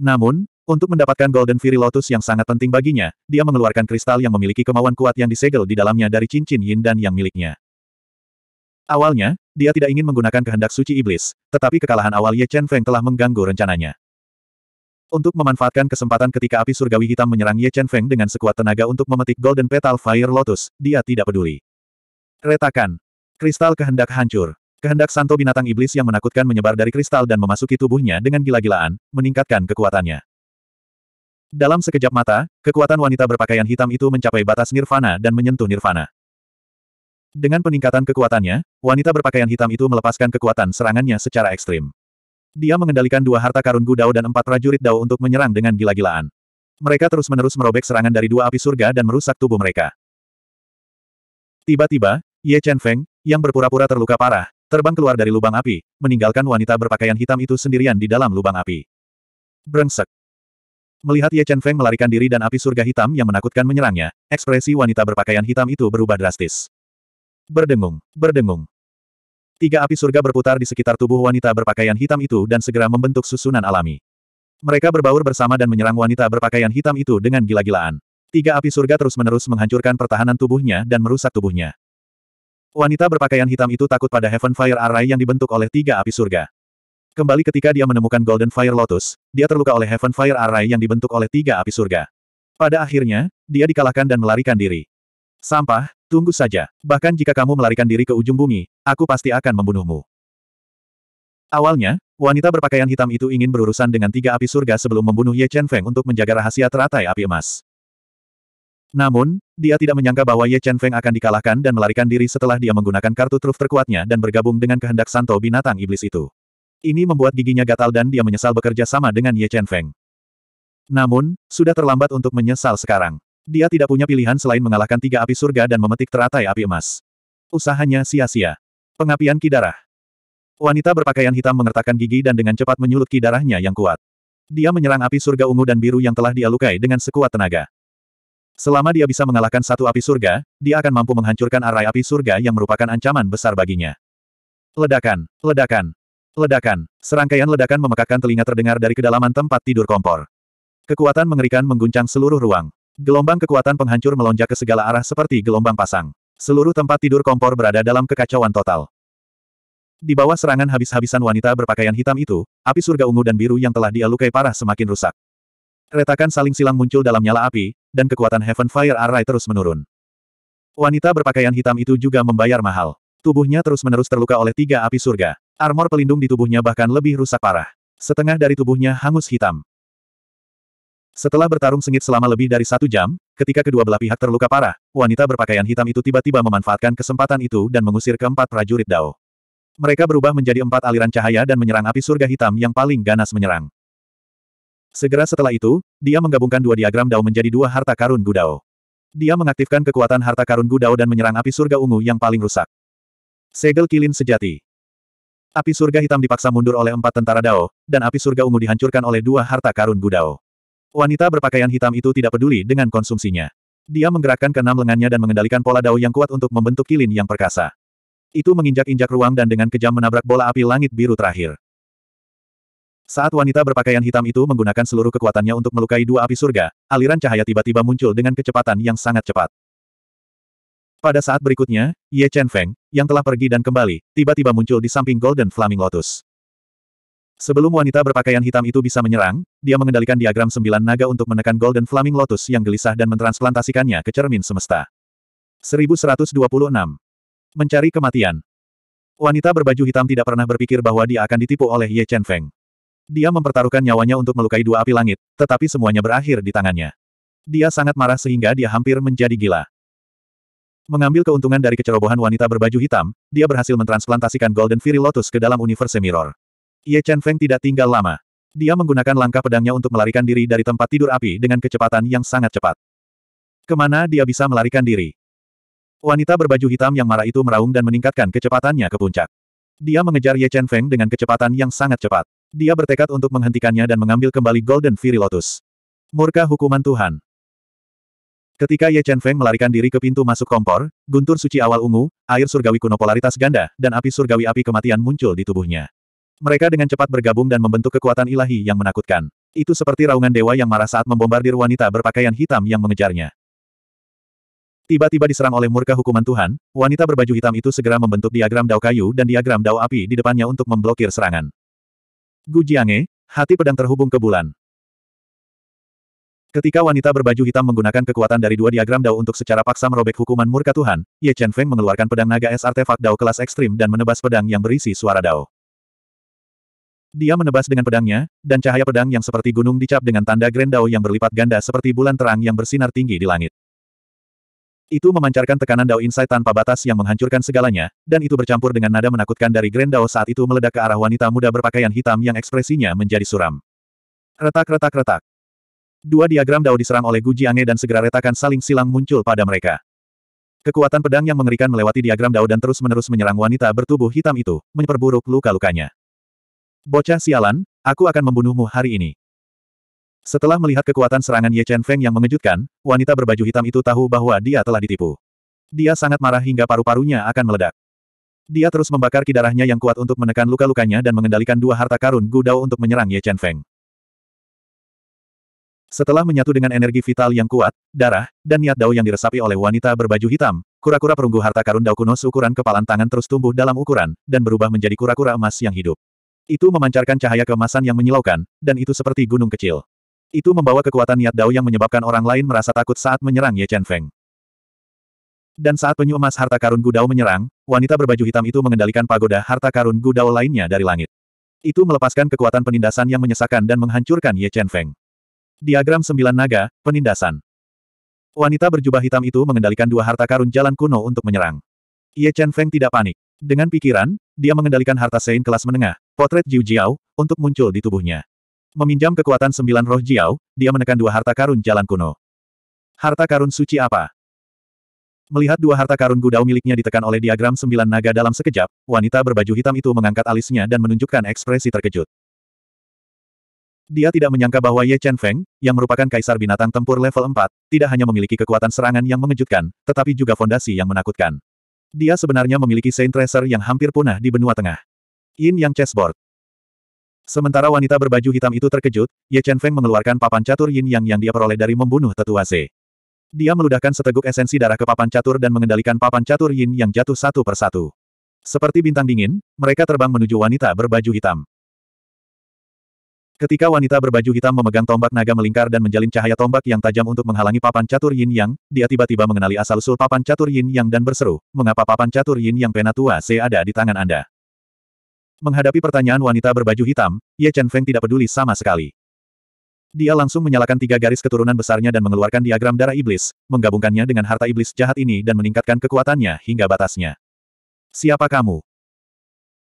Namun, untuk mendapatkan Golden Fury Lotus yang sangat penting baginya, dia mengeluarkan kristal yang memiliki kemauan kuat yang disegel di dalamnya dari cincin yin dan yang miliknya. Awalnya, dia tidak ingin menggunakan kehendak suci iblis, tetapi kekalahan awal Ye Chen Feng telah mengganggu rencananya. Untuk memanfaatkan kesempatan ketika api surgawi hitam menyerang Ye Chen Feng dengan sekuat tenaga untuk memetik Golden Petal Fire Lotus, dia tidak peduli. Retakan. Kristal kehendak hancur. Kehendak santo binatang iblis yang menakutkan menyebar dari kristal dan memasuki tubuhnya dengan gila-gilaan, meningkatkan kekuatannya. Dalam sekejap mata, kekuatan wanita berpakaian hitam itu mencapai batas nirvana dan menyentuh nirvana. Dengan peningkatan kekuatannya, wanita berpakaian hitam itu melepaskan kekuatan serangannya secara ekstrim. Dia mengendalikan dua harta karun Gudao dan empat prajurit Dao untuk menyerang dengan gila-gilaan. Mereka terus-menerus merobek serangan dari dua api surga dan merusak tubuh mereka. Tiba-tiba, Ye Chen Feng, yang berpura-pura terluka parah, terbang keluar dari lubang api, meninggalkan wanita berpakaian hitam itu sendirian di dalam lubang api. Brengsek. Melihat Ye Chen Feng melarikan diri dan api surga hitam yang menakutkan menyerangnya, ekspresi wanita berpakaian hitam itu berubah drastis. Berdengung, berdengung. Tiga api surga berputar di sekitar tubuh wanita berpakaian hitam itu dan segera membentuk susunan alami. Mereka berbaur bersama dan menyerang wanita berpakaian hitam itu dengan gila-gilaan. Tiga api surga terus-menerus menghancurkan pertahanan tubuhnya dan merusak tubuhnya. Wanita berpakaian hitam itu takut pada Heaven Fire Array yang dibentuk oleh tiga api surga. Kembali ketika dia menemukan Golden Fire Lotus, dia terluka oleh Heaven Fire Array yang dibentuk oleh tiga api surga. Pada akhirnya, dia dikalahkan dan melarikan diri. Sampah, Tunggu saja, bahkan jika kamu melarikan diri ke ujung bumi, aku pasti akan membunuhmu. Awalnya, wanita berpakaian hitam itu ingin berurusan dengan tiga api surga sebelum membunuh Ye Chen Feng untuk menjaga rahasia teratai api emas. Namun, dia tidak menyangka bahwa Ye Chen Feng akan dikalahkan dan melarikan diri setelah dia menggunakan kartu truf terkuatnya dan bergabung dengan kehendak santo binatang iblis itu. Ini membuat giginya gatal dan dia menyesal bekerja sama dengan Ye Chen Feng. Namun, sudah terlambat untuk menyesal sekarang. Dia tidak punya pilihan selain mengalahkan tiga api surga dan memetik teratai api emas. Usahanya sia-sia. Pengapian kidarah. Wanita berpakaian hitam mengertakkan gigi dan dengan cepat menyulut kidarahnya yang kuat. Dia menyerang api surga ungu dan biru yang telah dia lukai dengan sekuat tenaga. Selama dia bisa mengalahkan satu api surga, dia akan mampu menghancurkan arai api surga yang merupakan ancaman besar baginya. Ledakan, ledakan, ledakan. Serangkaian ledakan memekakkan telinga terdengar dari kedalaman tempat tidur kompor. Kekuatan mengerikan mengguncang seluruh ruang. Gelombang kekuatan penghancur melonjak ke segala arah seperti gelombang pasang. Seluruh tempat tidur kompor berada dalam kekacauan total. Di bawah serangan habis-habisan wanita berpakaian hitam itu, api surga ungu dan biru yang telah dia lukai parah semakin rusak. Retakan saling silang muncul dalam nyala api, dan kekuatan Heaven Fire Array terus menurun. Wanita berpakaian hitam itu juga membayar mahal. Tubuhnya terus-menerus terluka oleh tiga api surga. Armor pelindung di tubuhnya bahkan lebih rusak parah. Setengah dari tubuhnya hangus hitam. Setelah bertarung sengit selama lebih dari satu jam, ketika kedua belah pihak terluka parah, wanita berpakaian hitam itu tiba-tiba memanfaatkan kesempatan itu dan mengusir keempat prajurit Dao. Mereka berubah menjadi empat aliran cahaya dan menyerang api surga hitam yang paling ganas menyerang. Segera setelah itu, dia menggabungkan dua diagram Dao menjadi dua harta karun Gudao. Dia mengaktifkan kekuatan harta karun Gudao dan menyerang api surga ungu yang paling rusak. Segel kilin sejati. Api surga hitam dipaksa mundur oleh empat tentara Dao, dan api surga ungu dihancurkan oleh dua harta karun Gudao. Wanita berpakaian hitam itu tidak peduli dengan konsumsinya. Dia menggerakkan keenam lengannya dan mengendalikan pola dao yang kuat untuk membentuk kilin yang perkasa. Itu menginjak-injak ruang dan dengan kejam menabrak bola api langit biru terakhir. Saat wanita berpakaian hitam itu menggunakan seluruh kekuatannya untuk melukai dua api surga, aliran cahaya tiba-tiba muncul dengan kecepatan yang sangat cepat. Pada saat berikutnya, Ye Chen Feng, yang telah pergi dan kembali, tiba-tiba muncul di samping Golden Flaming Lotus. Sebelum wanita berpakaian hitam itu bisa menyerang, dia mengendalikan diagram sembilan naga untuk menekan Golden Flaming Lotus yang gelisah dan mentransplantasikannya ke cermin semesta. 1126. Mencari kematian. Wanita berbaju hitam tidak pernah berpikir bahwa dia akan ditipu oleh Ye Chen Feng. Dia mempertaruhkan nyawanya untuk melukai dua api langit, tetapi semuanya berakhir di tangannya. Dia sangat marah sehingga dia hampir menjadi gila. Mengambil keuntungan dari kecerobohan wanita berbaju hitam, dia berhasil mentransplantasikan Golden Fury Lotus ke dalam universe Mirror. Ye Chen Feng tidak tinggal lama. Dia menggunakan langkah pedangnya untuk melarikan diri dari tempat tidur api dengan kecepatan yang sangat cepat. Kemana dia bisa melarikan diri? Wanita berbaju hitam yang marah itu meraung dan meningkatkan kecepatannya ke puncak. Dia mengejar Ye Chen Feng dengan kecepatan yang sangat cepat. Dia bertekad untuk menghentikannya dan mengambil kembali Golden Fury Lotus. Murka hukuman Tuhan. Ketika Ye Chen Feng melarikan diri ke pintu masuk kompor, guntur suci awal ungu, air surgawi kuno polaritas ganda, dan api surgawi api kematian muncul di tubuhnya. Mereka dengan cepat bergabung dan membentuk kekuatan ilahi yang menakutkan. Itu seperti raungan dewa yang marah saat membombardir wanita berpakaian hitam yang mengejarnya. Tiba-tiba diserang oleh murka hukuman Tuhan, wanita berbaju hitam itu segera membentuk diagram dao kayu dan diagram dao api di depannya untuk memblokir serangan. Gu Jiange, hati pedang terhubung ke bulan. Ketika wanita berbaju hitam menggunakan kekuatan dari dua diagram Dao untuk secara paksa merobek hukuman murka Tuhan, Ye Chen Feng mengeluarkan pedang naga es artefak Dao kelas ekstrim dan menebas pedang yang berisi suara Dao. Dia menebas dengan pedangnya, dan cahaya pedang yang seperti gunung dicap dengan tanda grendau yang berlipat ganda seperti bulan terang yang bersinar tinggi di langit. Itu memancarkan tekanan Dao insight tanpa batas yang menghancurkan segalanya, dan itu bercampur dengan nada menakutkan dari Grendao saat itu meledak ke arah wanita muda berpakaian hitam yang ekspresinya menjadi suram. Retak-retak-retak. Dua diagram Dao diserang oleh Guji Ange dan segera retakan saling silang muncul pada mereka. Kekuatan pedang yang mengerikan melewati diagram Dao dan terus-menerus menyerang wanita bertubuh hitam itu, menyeperburuk luka-lukanya. Bocah sialan, aku akan membunuhmu hari ini. Setelah melihat kekuatan serangan Ye Chen Feng yang mengejutkan, wanita berbaju hitam itu tahu bahwa dia telah ditipu. Dia sangat marah hingga paru-parunya akan meledak. Dia terus membakar kidarahnya yang kuat untuk menekan luka-lukanya dan mengendalikan dua harta karun Gudao untuk menyerang Ye Chen Feng. Setelah menyatu dengan energi vital yang kuat, darah, dan niat dao yang diresapi oleh wanita berbaju hitam, kura-kura perunggu harta karun dao kuno seukuran kepalan tangan terus tumbuh dalam ukuran, dan berubah menjadi kura-kura emas yang hidup. Itu memancarkan cahaya kemasan yang menyilaukan, dan itu seperti gunung kecil. Itu membawa kekuatan niat Dao yang menyebabkan orang lain merasa takut saat menyerang Ye Chen Feng. Dan saat penyu emas harta karun Gudao menyerang, wanita berbaju hitam itu mengendalikan pagoda harta karun Gudao lainnya dari langit. Itu melepaskan kekuatan penindasan yang menyesakan dan menghancurkan Ye Chen Feng. Diagram sembilan naga, penindasan. Wanita berjubah hitam itu mengendalikan dua harta karun jalan kuno untuk menyerang. Ye Chen Feng tidak panik. Dengan pikiran, dia mengendalikan harta Sein kelas menengah, Potret Jiu Jiao, untuk muncul di tubuhnya. Meminjam kekuatan sembilan roh Jiao, dia menekan dua harta karun jalan kuno. Harta karun suci apa? Melihat dua harta karun gudau miliknya ditekan oleh diagram sembilan naga dalam sekejap, wanita berbaju hitam itu mengangkat alisnya dan menunjukkan ekspresi terkejut. Dia tidak menyangka bahwa Ye Chen Feng, yang merupakan kaisar binatang tempur level 4, tidak hanya memiliki kekuatan serangan yang mengejutkan, tetapi juga fondasi yang menakutkan. Dia sebenarnya memiliki Saint Tracer yang hampir punah di benua tengah. Yin Yang Chessboard. Sementara wanita berbaju hitam itu terkejut, Ye Chen Feng mengeluarkan papan catur Yin Yang yang dia peroleh dari membunuh tetua Z. Dia meludahkan seteguk esensi darah ke papan catur dan mengendalikan papan catur Yin yang jatuh satu persatu. Seperti bintang dingin, mereka terbang menuju wanita berbaju hitam. Ketika wanita berbaju hitam memegang tombak naga melingkar dan menjalin cahaya tombak yang tajam untuk menghalangi papan catur Yin Yang, dia tiba-tiba mengenali asal-usul papan catur Yin Yang dan berseru, mengapa papan catur Yin Yang Penatua C ada di tangan Anda? Menghadapi pertanyaan wanita berbaju hitam, Ye Chen Feng tidak peduli sama sekali. Dia langsung menyalakan tiga garis keturunan besarnya dan mengeluarkan diagram darah iblis, menggabungkannya dengan harta iblis jahat ini dan meningkatkan kekuatannya hingga batasnya. Siapa kamu?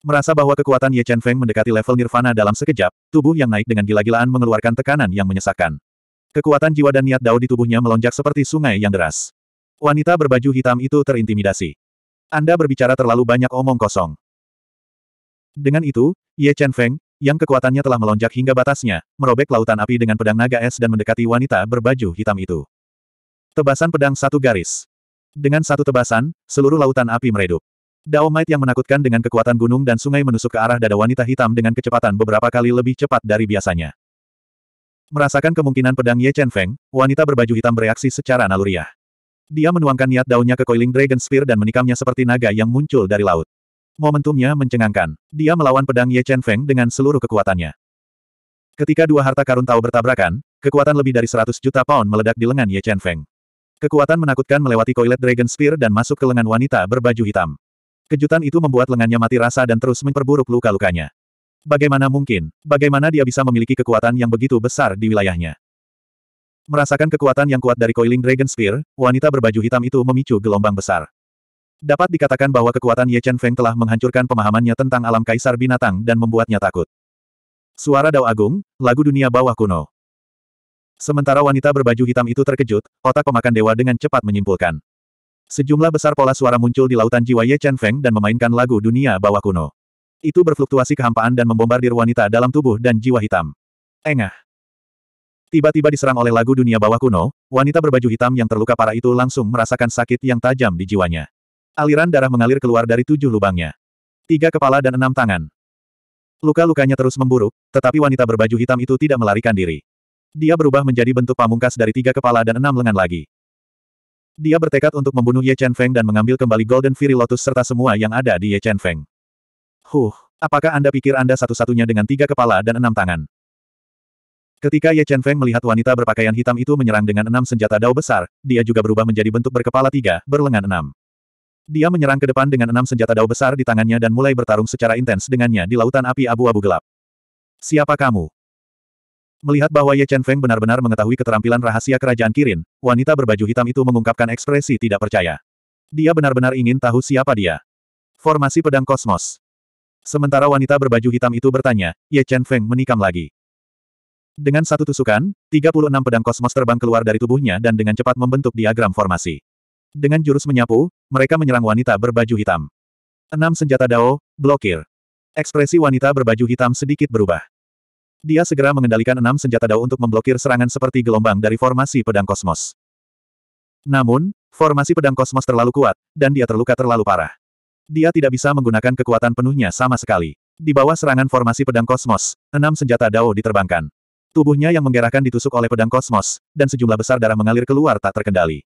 Merasa bahwa kekuatan Ye Chen Feng mendekati level nirvana dalam sekejap, tubuh yang naik dengan gila-gilaan mengeluarkan tekanan yang menyesakkan. Kekuatan jiwa dan niat Dao di tubuhnya melonjak seperti sungai yang deras. Wanita berbaju hitam itu terintimidasi. Anda berbicara terlalu banyak omong kosong. Dengan itu, Ye Chen Feng, yang kekuatannya telah melonjak hingga batasnya, merobek lautan api dengan pedang naga es dan mendekati wanita berbaju hitam itu. Tebasan pedang satu garis. Dengan satu tebasan, seluruh lautan api meredup. Dao Might yang menakutkan dengan kekuatan gunung dan sungai menusuk ke arah dada wanita hitam dengan kecepatan beberapa kali lebih cepat dari biasanya. Merasakan kemungkinan pedang Ye Chen Feng, wanita berbaju hitam bereaksi secara naluriah. Dia menuangkan niat daunnya ke coiling dragon spear dan menikamnya seperti naga yang muncul dari laut. Momentumnya mencengangkan. Dia melawan pedang Ye Chen Feng dengan seluruh kekuatannya. Ketika dua harta karun tahu bertabrakan, kekuatan lebih dari 100 juta pound meledak di lengan Ye Chen Feng. Kekuatan menakutkan melewati koilet Dragon Spear dan masuk ke lengan wanita berbaju hitam. Kejutan itu membuat lengannya mati rasa dan terus memperburuk luka-lukanya. Bagaimana mungkin? Bagaimana dia bisa memiliki kekuatan yang begitu besar di wilayahnya? Merasakan kekuatan yang kuat dari coiling Dragon Spear, wanita berbaju hitam itu memicu gelombang besar. Dapat dikatakan bahwa kekuatan Ye Chen Feng telah menghancurkan pemahamannya tentang alam kaisar binatang dan membuatnya takut. Suara Dao Agung, lagu dunia bawah kuno. Sementara wanita berbaju hitam itu terkejut, otak pemakan dewa dengan cepat menyimpulkan. Sejumlah besar pola suara muncul di lautan jiwa Ye Chen Feng dan memainkan lagu dunia bawah kuno. Itu berfluktuasi kehampaan dan membombardir wanita dalam tubuh dan jiwa hitam. Engah. Tiba-tiba diserang oleh lagu dunia bawah kuno, wanita berbaju hitam yang terluka parah itu langsung merasakan sakit yang tajam di jiwanya. Aliran darah mengalir keluar dari tujuh lubangnya. Tiga kepala dan enam tangan. Luka-lukanya terus memburuk, tetapi wanita berbaju hitam itu tidak melarikan diri. Dia berubah menjadi bentuk pamungkas dari tiga kepala dan enam lengan lagi. Dia bertekad untuk membunuh Ye Chen Feng dan mengambil kembali Golden Fury Lotus serta semua yang ada di Ye Chen Feng. Huh, apakah Anda pikir Anda satu-satunya dengan tiga kepala dan enam tangan? Ketika Ye Chen Feng melihat wanita berpakaian hitam itu menyerang dengan enam senjata dao besar, dia juga berubah menjadi bentuk berkepala tiga, berlengan enam. Dia menyerang ke depan dengan enam senjata dao besar di tangannya dan mulai bertarung secara intens dengannya di lautan api abu-abu gelap. Siapa kamu? Melihat bahwa Ye Chen Feng benar-benar mengetahui keterampilan rahasia kerajaan Kirin, wanita berbaju hitam itu mengungkapkan ekspresi tidak percaya. Dia benar-benar ingin tahu siapa dia. Formasi pedang kosmos. Sementara wanita berbaju hitam itu bertanya, Ye Chen Feng menikam lagi. Dengan satu tusukan, 36 pedang kosmos terbang keluar dari tubuhnya dan dengan cepat membentuk diagram formasi. Dengan jurus menyapu, mereka menyerang wanita berbaju hitam. Enam senjata Dao, blokir. Ekspresi wanita berbaju hitam sedikit berubah. Dia segera mengendalikan enam senjata Dao untuk memblokir serangan seperti gelombang dari formasi pedang kosmos. Namun, formasi pedang kosmos terlalu kuat, dan dia terluka terlalu parah. Dia tidak bisa menggunakan kekuatan penuhnya sama sekali. Di bawah serangan formasi pedang kosmos, enam senjata Dao diterbangkan. Tubuhnya yang menggerakkan ditusuk oleh pedang kosmos, dan sejumlah besar darah mengalir keluar tak terkendali.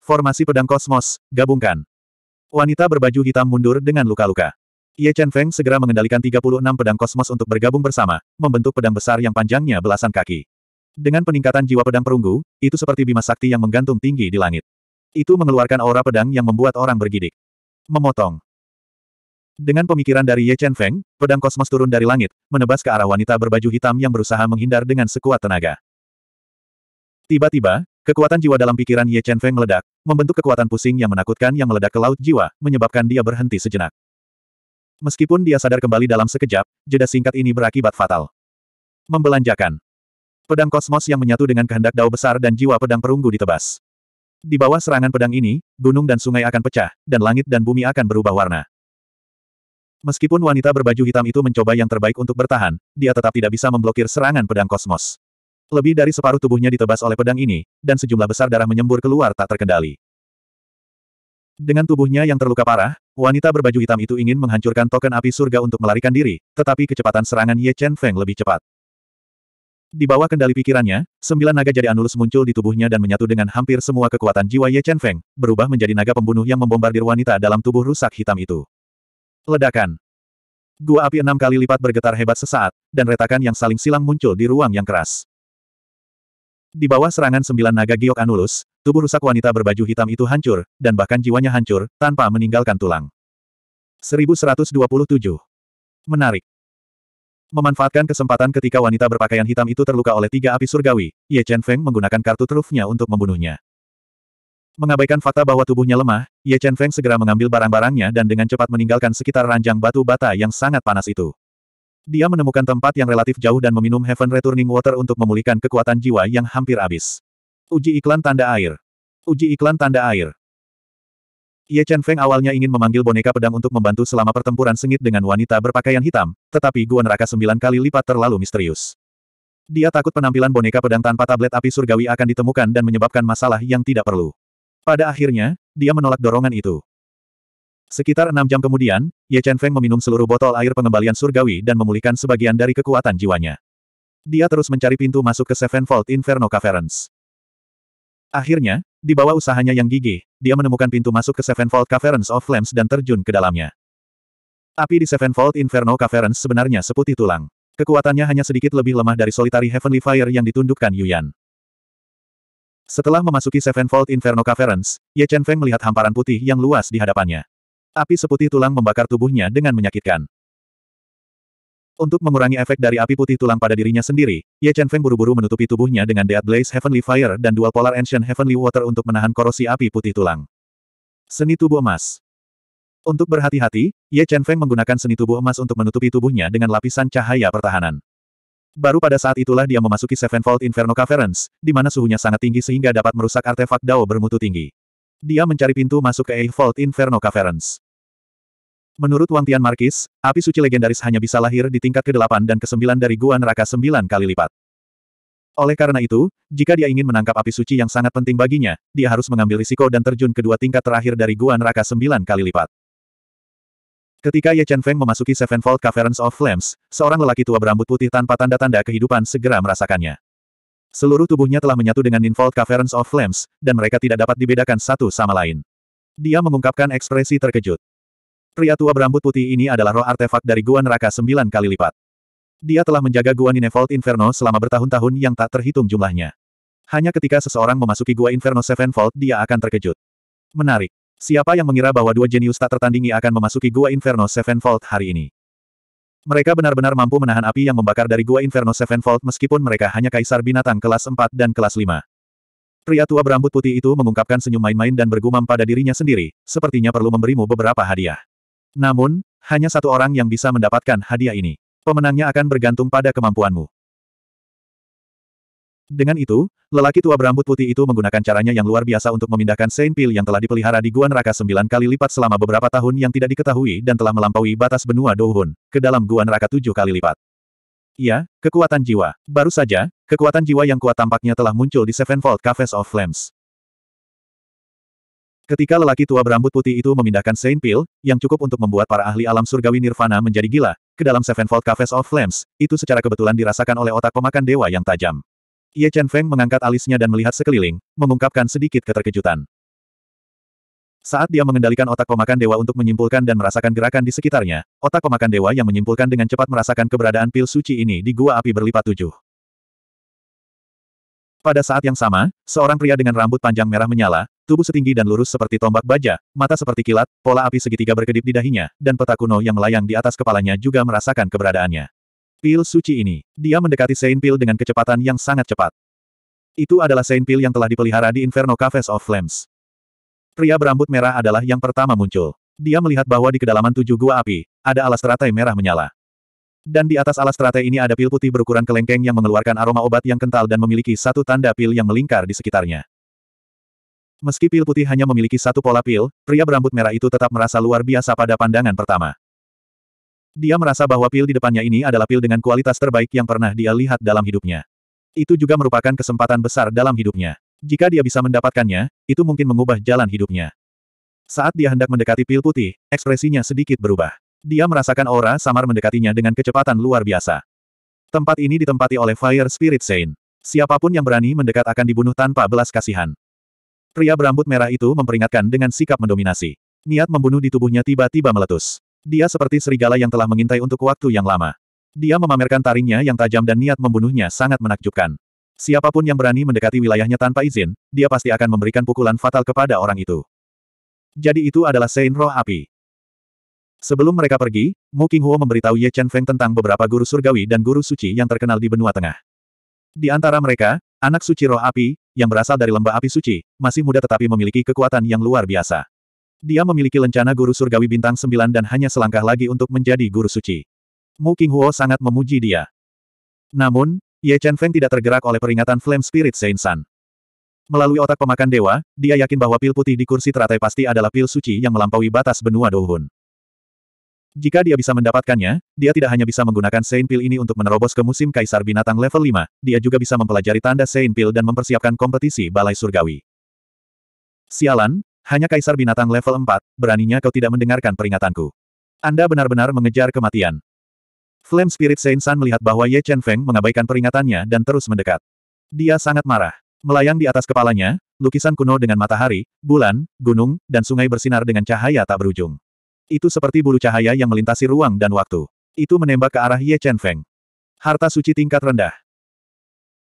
Formasi pedang kosmos, gabungkan. Wanita berbaju hitam mundur dengan luka-luka. Ye Chen Feng segera mengendalikan 36 pedang kosmos untuk bergabung bersama, membentuk pedang besar yang panjangnya belasan kaki. Dengan peningkatan jiwa pedang perunggu, itu seperti bima sakti yang menggantung tinggi di langit. Itu mengeluarkan aura pedang yang membuat orang bergidik. Memotong. Dengan pemikiran dari Ye Chen Feng, pedang kosmos turun dari langit, menebas ke arah wanita berbaju hitam yang berusaha menghindar dengan sekuat tenaga. Tiba-tiba, Kekuatan jiwa dalam pikiran Ye Chen Feng meledak, membentuk kekuatan pusing yang menakutkan yang meledak ke laut jiwa, menyebabkan dia berhenti sejenak. Meskipun dia sadar kembali dalam sekejap, jeda singkat ini berakibat fatal. Membelanjakan. Pedang kosmos yang menyatu dengan kehendak dao besar dan jiwa pedang perunggu ditebas. Di bawah serangan pedang ini, gunung dan sungai akan pecah, dan langit dan bumi akan berubah warna. Meskipun wanita berbaju hitam itu mencoba yang terbaik untuk bertahan, dia tetap tidak bisa memblokir serangan pedang kosmos. Lebih dari separuh tubuhnya ditebas oleh pedang ini, dan sejumlah besar darah menyembur keluar tak terkendali. Dengan tubuhnya yang terluka parah, wanita berbaju hitam itu ingin menghancurkan token api surga untuk melarikan diri, tetapi kecepatan serangan Ye Chen Feng lebih cepat. Di bawah kendali pikirannya, sembilan naga jadi Anulus muncul di tubuhnya dan menyatu dengan hampir semua kekuatan jiwa Ye Chen Feng, berubah menjadi naga pembunuh yang membombardir wanita dalam tubuh rusak hitam itu. Ledakan. Gua api enam kali lipat bergetar hebat sesaat, dan retakan yang saling silang muncul di ruang yang keras. Di bawah serangan sembilan naga giok Anulus, tubuh rusak wanita berbaju hitam itu hancur, dan bahkan jiwanya hancur, tanpa meninggalkan tulang. 1127. Menarik. Memanfaatkan kesempatan ketika wanita berpakaian hitam itu terluka oleh tiga api surgawi, Ye Chen Feng menggunakan kartu trufnya untuk membunuhnya. Mengabaikan fakta bahwa tubuhnya lemah, Ye Chen Feng segera mengambil barang-barangnya dan dengan cepat meninggalkan sekitar ranjang batu bata yang sangat panas itu. Dia menemukan tempat yang relatif jauh dan meminum Heaven Returning Water untuk memulihkan kekuatan jiwa yang hampir habis. Uji iklan tanda air. Uji iklan tanda air. Ye Chen Feng awalnya ingin memanggil boneka pedang untuk membantu selama pertempuran sengit dengan wanita berpakaian hitam, tetapi Guan Raka sembilan kali lipat terlalu misterius. Dia takut penampilan boneka pedang tanpa tablet api surgawi akan ditemukan dan menyebabkan masalah yang tidak perlu. Pada akhirnya, dia menolak dorongan itu. Sekitar enam jam kemudian, Ye Chen Feng meminum seluruh botol air pengembalian surgawi dan memulihkan sebagian dari kekuatan jiwanya. Dia terus mencari pintu masuk ke Sevenfold Inferno Caverns. Akhirnya, di bawah usahanya yang gigih, dia menemukan pintu masuk ke Sevenfold Caverns of Flames dan terjun ke dalamnya. Api di Sevenfold Inferno Caverns sebenarnya seputih tulang. Kekuatannya hanya sedikit lebih lemah dari Solitary Heavenly Fire yang ditundukkan Yuyan. Setelah memasuki Sevenfold Inferno Caverns, Ye Chen Feng melihat hamparan putih yang luas di hadapannya. Api seputih tulang membakar tubuhnya dengan menyakitkan. Untuk mengurangi efek dari api putih tulang pada dirinya sendiri, Ye Chen Feng buru-buru menutupi tubuhnya dengan Dead Blaze Heavenly Fire dan Dual Polar Ancient Heavenly Water untuk menahan korosi api putih tulang. Seni tubuh emas. Untuk berhati-hati, Ye Chen Feng menggunakan seni tubuh emas untuk menutupi tubuhnya dengan lapisan cahaya pertahanan. Baru pada saat itulah dia memasuki Sevenfold Inferno Caverns, di mana suhunya sangat tinggi sehingga dapat merusak artefak Dao bermutu tinggi. Dia mencari pintu masuk ke Vault Inferno Caverns. Menurut Wang Tian Markis, api suci legendaris hanya bisa lahir di tingkat ke-8 dan ke-9 dari Gua Neraka 9 kali lipat. Oleh karena itu, jika dia ingin menangkap api suci yang sangat penting baginya, dia harus mengambil risiko dan terjun ke dua tingkat terakhir dari Gua Neraka 9 kali lipat. Ketika Ye Chen Feng memasuki Sevenfold Caverns of Flames, seorang lelaki tua berambut putih tanpa tanda-tanda kehidupan segera merasakannya. Seluruh tubuhnya telah menyatu dengan Ninfold Caverns of Flames, dan mereka tidak dapat dibedakan satu sama lain. Dia mengungkapkan ekspresi terkejut. Pria tua berambut putih ini adalah roh artefak dari Gua Neraka sembilan kali lipat. Dia telah menjaga Gua Ninevolt Inferno selama bertahun-tahun yang tak terhitung jumlahnya. Hanya ketika seseorang memasuki Gua Inferno Sevenfold dia akan terkejut. Menarik. Siapa yang mengira bahwa dua jenius tak tertandingi akan memasuki Gua Inferno Sevenfold hari ini? Mereka benar-benar mampu menahan api yang membakar dari Gua Inferno Sevenfold meskipun mereka hanya kaisar binatang kelas 4 dan kelas 5. Pria tua berambut putih itu mengungkapkan senyum main-main dan bergumam pada dirinya sendiri, sepertinya perlu memberimu beberapa hadiah. Namun, hanya satu orang yang bisa mendapatkan hadiah ini. Pemenangnya akan bergantung pada kemampuanmu. Dengan itu, lelaki tua berambut putih itu menggunakan caranya yang luar biasa untuk memindahkan Saint Pil yang telah dipelihara di Gua Neraka sembilan kali lipat selama beberapa tahun yang tidak diketahui dan telah melampaui batas benua Douhun, ke dalam Gua Neraka tujuh kali lipat. Iya, kekuatan jiwa. Baru saja, kekuatan jiwa yang kuat tampaknya telah muncul di Sevenfold Cafes of Flames. Ketika lelaki tua berambut putih itu memindahkan Saint Pil, yang cukup untuk membuat para ahli alam surgawi nirvana menjadi gila, ke dalam Sevenfold Cafes of Flames, itu secara kebetulan dirasakan oleh otak pemakan dewa yang tajam. Ye Chen Feng mengangkat alisnya dan melihat sekeliling, mengungkapkan sedikit keterkejutan. Saat dia mengendalikan otak pemakan dewa untuk menyimpulkan dan merasakan gerakan di sekitarnya, otak pemakan dewa yang menyimpulkan dengan cepat merasakan keberadaan pil suci ini di gua api berlipat tujuh. Pada saat yang sama, seorang pria dengan rambut panjang merah menyala, tubuh setinggi dan lurus seperti tombak baja, mata seperti kilat, pola api segitiga berkedip di dahinya, dan peta kuno yang melayang di atas kepalanya juga merasakan keberadaannya. Pil suci ini. Dia mendekati Saint Pil dengan kecepatan yang sangat cepat. Itu adalah Saint Pil yang telah dipelihara di Inferno Caves of Flames. Pria berambut merah adalah yang pertama muncul. Dia melihat bahwa di kedalaman tujuh gua api, ada alas teratai merah menyala. Dan di atas alas teratai ini ada pil putih berukuran kelengkeng yang mengeluarkan aroma obat yang kental dan memiliki satu tanda pil yang melingkar di sekitarnya. Meski pil putih hanya memiliki satu pola pil, pria berambut merah itu tetap merasa luar biasa pada pandangan pertama. Dia merasa bahwa pil di depannya ini adalah pil dengan kualitas terbaik yang pernah dia lihat dalam hidupnya. Itu juga merupakan kesempatan besar dalam hidupnya. Jika dia bisa mendapatkannya, itu mungkin mengubah jalan hidupnya. Saat dia hendak mendekati pil putih, ekspresinya sedikit berubah. Dia merasakan aura samar mendekatinya dengan kecepatan luar biasa. Tempat ini ditempati oleh Fire Spirit Saint. Siapapun yang berani mendekat akan dibunuh tanpa belas kasihan. Pria berambut merah itu memperingatkan dengan sikap mendominasi. Niat membunuh di tubuhnya tiba-tiba meletus. Dia seperti serigala yang telah mengintai untuk waktu yang lama. Dia memamerkan taringnya yang tajam dan niat membunuhnya sangat menakjubkan. Siapapun yang berani mendekati wilayahnya tanpa izin, dia pasti akan memberikan pukulan fatal kepada orang itu. Jadi itu adalah Sein Roh Api. Sebelum mereka pergi, Mu Qinghuo memberitahu Ye Chen Feng tentang beberapa guru surgawi dan guru suci yang terkenal di benua tengah. Di antara mereka, anak suci roh api, yang berasal dari lembah api suci, masih muda tetapi memiliki kekuatan yang luar biasa. Dia memiliki lencana guru surgawi bintang sembilan dan hanya selangkah lagi untuk menjadi guru suci. Mu Qinghuo sangat memuji dia. Namun, Ye Chen Feng tidak tergerak oleh peringatan Flame Spirit Saint San. Melalui otak pemakan dewa, dia yakin bahwa pil putih di kursi teratai pasti adalah pil suci yang melampaui batas benua Douhun. Jika dia bisa mendapatkannya, dia tidak hanya bisa menggunakan Saint Pil ini untuk menerobos ke musim Kaisar Binatang level 5, dia juga bisa mempelajari tanda Saint Pil dan mempersiapkan kompetisi Balai Surgawi. Sialan, hanya kaisar binatang level 4, beraninya kau tidak mendengarkan peringatanku. Anda benar-benar mengejar kematian. Flame Spirit Saint San melihat bahwa Ye Chen Feng mengabaikan peringatannya dan terus mendekat. Dia sangat marah. Melayang di atas kepalanya, lukisan kuno dengan matahari, bulan, gunung, dan sungai bersinar dengan cahaya tak berujung. Itu seperti bulu cahaya yang melintasi ruang dan waktu. Itu menembak ke arah Ye Chen Feng. Harta suci tingkat rendah.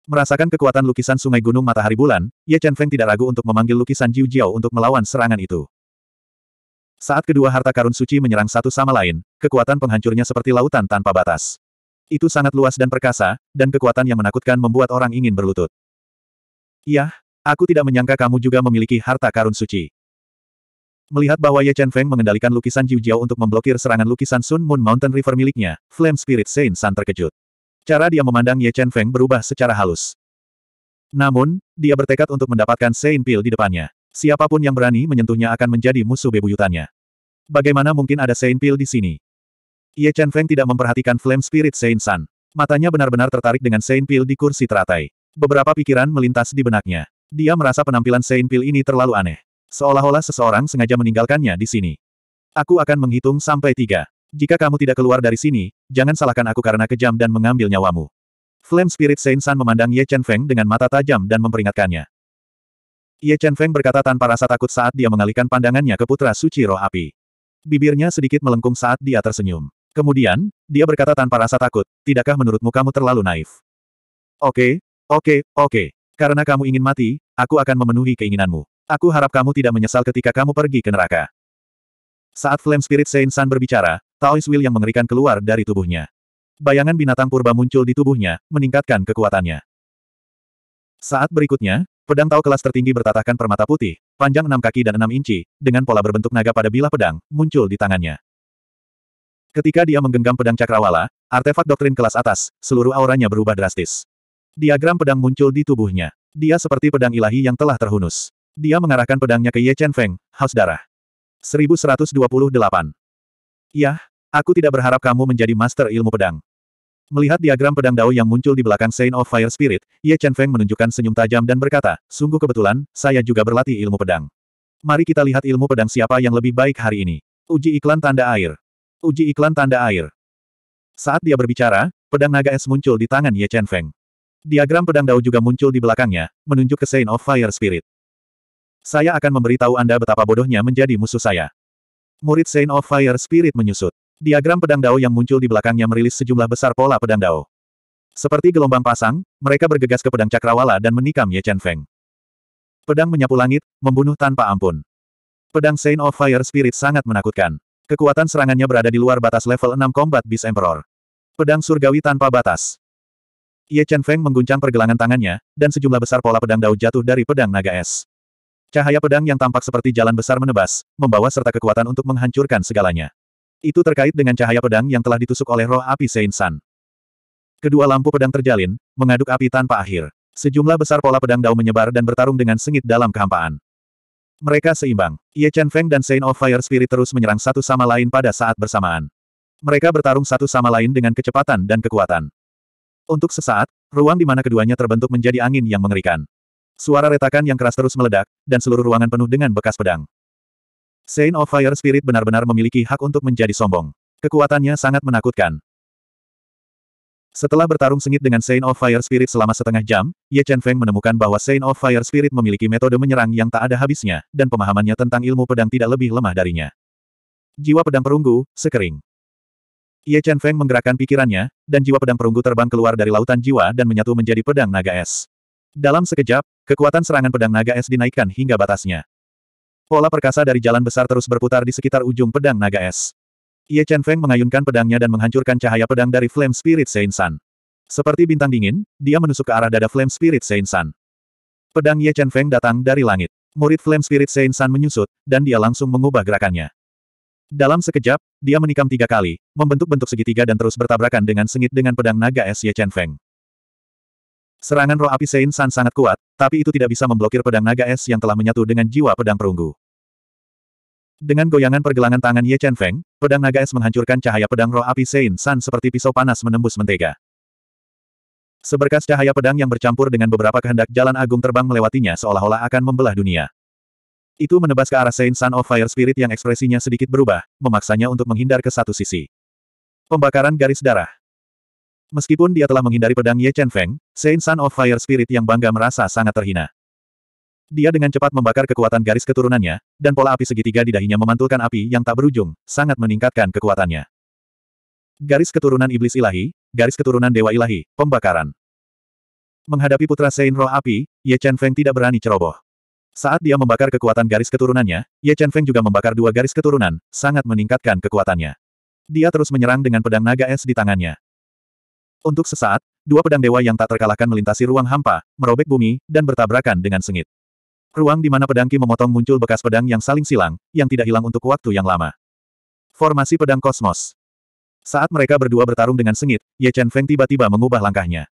Merasakan kekuatan lukisan sungai gunung matahari bulan, Ye Chen Feng tidak ragu untuk memanggil lukisan Jiu Jiao untuk melawan serangan itu. Saat kedua harta karun suci menyerang satu sama lain, kekuatan penghancurnya seperti lautan tanpa batas. Itu sangat luas dan perkasa, dan kekuatan yang menakutkan membuat orang ingin berlutut. Yah, aku tidak menyangka kamu juga memiliki harta karun suci. Melihat bahwa Ye Chen Feng mengendalikan lukisan Jiu Jiao untuk memblokir serangan lukisan Sun Moon Mountain River miliknya, Flame Spirit Saint San terkejut. Cara dia memandang Ye Chen Feng berubah secara halus. Namun, dia bertekad untuk mendapatkan Sein Pil di depannya. Siapapun yang berani menyentuhnya akan menjadi musuh bebuyutannya. Bagaimana mungkin ada Sein Pil di sini? Ye Chen Feng tidak memperhatikan Flame Spirit Sein San. Matanya benar-benar tertarik dengan Sein Pil di kursi teratai. Beberapa pikiran melintas di benaknya. Dia merasa penampilan Sein Pil ini terlalu aneh. Seolah-olah seseorang sengaja meninggalkannya di sini. Aku akan menghitung sampai tiga. Jika kamu tidak keluar dari sini, jangan salahkan aku karena kejam dan mengambil nyawamu. Flame Spirit Saint San memandang Ye Chen Feng dengan mata tajam dan memperingatkannya. Ye Chen Feng berkata tanpa rasa takut saat dia mengalihkan pandangannya ke putra suci roh api. Bibirnya sedikit melengkung saat dia tersenyum. Kemudian, dia berkata tanpa rasa takut, tidakkah menurutmu kamu terlalu naif? Oke, okay, oke, okay, oke. Okay. Karena kamu ingin mati, aku akan memenuhi keinginanmu. Aku harap kamu tidak menyesal ketika kamu pergi ke neraka. Saat Flame Spirit Saint San berbicara, Taois Will yang mengerikan keluar dari tubuhnya. Bayangan binatang purba muncul di tubuhnya, meningkatkan kekuatannya. Saat berikutnya, pedang Tao kelas tertinggi bertatahkan permata putih, panjang enam kaki dan enam inci, dengan pola berbentuk naga pada bilah pedang, muncul di tangannya. Ketika dia menggenggam pedang cakrawala, artefak doktrin kelas atas, seluruh auranya berubah drastis. Diagram pedang muncul di tubuhnya. Dia seperti pedang ilahi yang telah terhunus. Dia mengarahkan pedangnya ke Ye Chen Feng, Haus Darah. 1128 Yah, aku tidak berharap kamu menjadi master ilmu pedang. Melihat diagram pedang Dao yang muncul di belakang Saint of Fire Spirit, Ye Chen Feng menunjukkan senyum tajam dan berkata, sungguh kebetulan, saya juga berlatih ilmu pedang. Mari kita lihat ilmu pedang siapa yang lebih baik hari ini. Uji iklan tanda air. Uji iklan tanda air. Saat dia berbicara, pedang naga es muncul di tangan Ye Chen Feng. Diagram pedang Dao juga muncul di belakangnya, menunjuk ke Saint of Fire Spirit. Saya akan memberitahu Anda betapa bodohnya menjadi musuh saya. Murid Saint of Fire Spirit menyusut. Diagram pedang Dao yang muncul di belakangnya merilis sejumlah besar pola pedang Dao. Seperti gelombang pasang, mereka bergegas ke pedang Cakrawala dan menikam Ye Chen Feng. Pedang menyapu langit, membunuh tanpa ampun. Pedang Saint of Fire Spirit sangat menakutkan. Kekuatan serangannya berada di luar batas level 6 Combat Beast Emperor. Pedang surgawi tanpa batas. Ye Chen Feng mengguncang pergelangan tangannya, dan sejumlah besar pola pedang Dao jatuh dari pedang naga es. Cahaya pedang yang tampak seperti jalan besar menebas, membawa serta kekuatan untuk menghancurkan segalanya. Itu terkait dengan cahaya pedang yang telah ditusuk oleh roh api Saint San. Kedua lampu pedang terjalin, mengaduk api tanpa akhir. Sejumlah besar pola pedang dao menyebar dan bertarung dengan sengit dalam kehampaan. Mereka seimbang. Ye Chen Feng dan Saint of Fire Spirit terus menyerang satu sama lain pada saat bersamaan. Mereka bertarung satu sama lain dengan kecepatan dan kekuatan. Untuk sesaat, ruang di mana keduanya terbentuk menjadi angin yang mengerikan. Suara retakan yang keras terus meledak, dan seluruh ruangan penuh dengan bekas pedang. Saint of Fire Spirit benar-benar memiliki hak untuk menjadi sombong. Kekuatannya sangat menakutkan. Setelah bertarung sengit dengan Saint of Fire Spirit selama setengah jam, Ye Chen Feng menemukan bahwa Saint of Fire Spirit memiliki metode menyerang yang tak ada habisnya, dan pemahamannya tentang ilmu pedang tidak lebih lemah darinya. Jiwa pedang perunggu, sekering. Ye Chen Feng menggerakkan pikirannya, dan jiwa pedang perunggu terbang keluar dari lautan jiwa dan menyatu menjadi pedang naga es. Dalam sekejap, Kekuatan serangan pedang naga es dinaikkan hingga batasnya. Pola perkasa dari jalan besar terus berputar di sekitar ujung pedang naga es. Ye Chen Feng mengayunkan pedangnya dan menghancurkan cahaya pedang dari Flame Spirit Saint Sun. Seperti bintang dingin, dia menusuk ke arah dada Flame Spirit Saint Sun. Pedang Ye Chen Feng datang dari langit. Murid Flame Spirit Saint Sun menyusut, dan dia langsung mengubah gerakannya. Dalam sekejap, dia menikam tiga kali, membentuk bentuk segitiga dan terus bertabrakan dengan sengit dengan pedang naga es Ye Chen Feng. Serangan roh api Sein San sangat kuat, tapi itu tidak bisa memblokir pedang naga es yang telah menyatu dengan jiwa pedang perunggu. Dengan goyangan pergelangan tangan Ye Chen Feng, pedang naga es menghancurkan cahaya pedang roh api Sein San seperti pisau panas menembus mentega. Seberkas cahaya pedang yang bercampur dengan beberapa kehendak jalan agung terbang melewatinya seolah-olah akan membelah dunia. Itu menebas ke arah Sein San of Fire Spirit yang ekspresinya sedikit berubah, memaksanya untuk menghindar ke satu sisi. Pembakaran garis darah. Meskipun dia telah menghindari pedang Ye Chen Feng, Saint Son of Fire Spirit yang bangga merasa sangat terhina. Dia dengan cepat membakar kekuatan garis keturunannya, dan pola api segitiga di dahinya memantulkan api yang tak berujung, sangat meningkatkan kekuatannya. Garis keturunan Iblis Ilahi, garis keturunan Dewa Ilahi, pembakaran. Menghadapi putra Saint Roh Api, Ye Chen Feng tidak berani ceroboh. Saat dia membakar kekuatan garis keturunannya, Ye Chen Feng juga membakar dua garis keturunan, sangat meningkatkan kekuatannya. Dia terus menyerang dengan pedang naga es di tangannya. Untuk sesaat, dua pedang dewa yang tak terkalahkan melintasi ruang hampa, merobek bumi, dan bertabrakan dengan sengit. Ruang di mana pedang Ki memotong muncul bekas pedang yang saling silang, yang tidak hilang untuk waktu yang lama. Formasi pedang kosmos. Saat mereka berdua bertarung dengan sengit, Ye Chen Feng tiba-tiba mengubah langkahnya.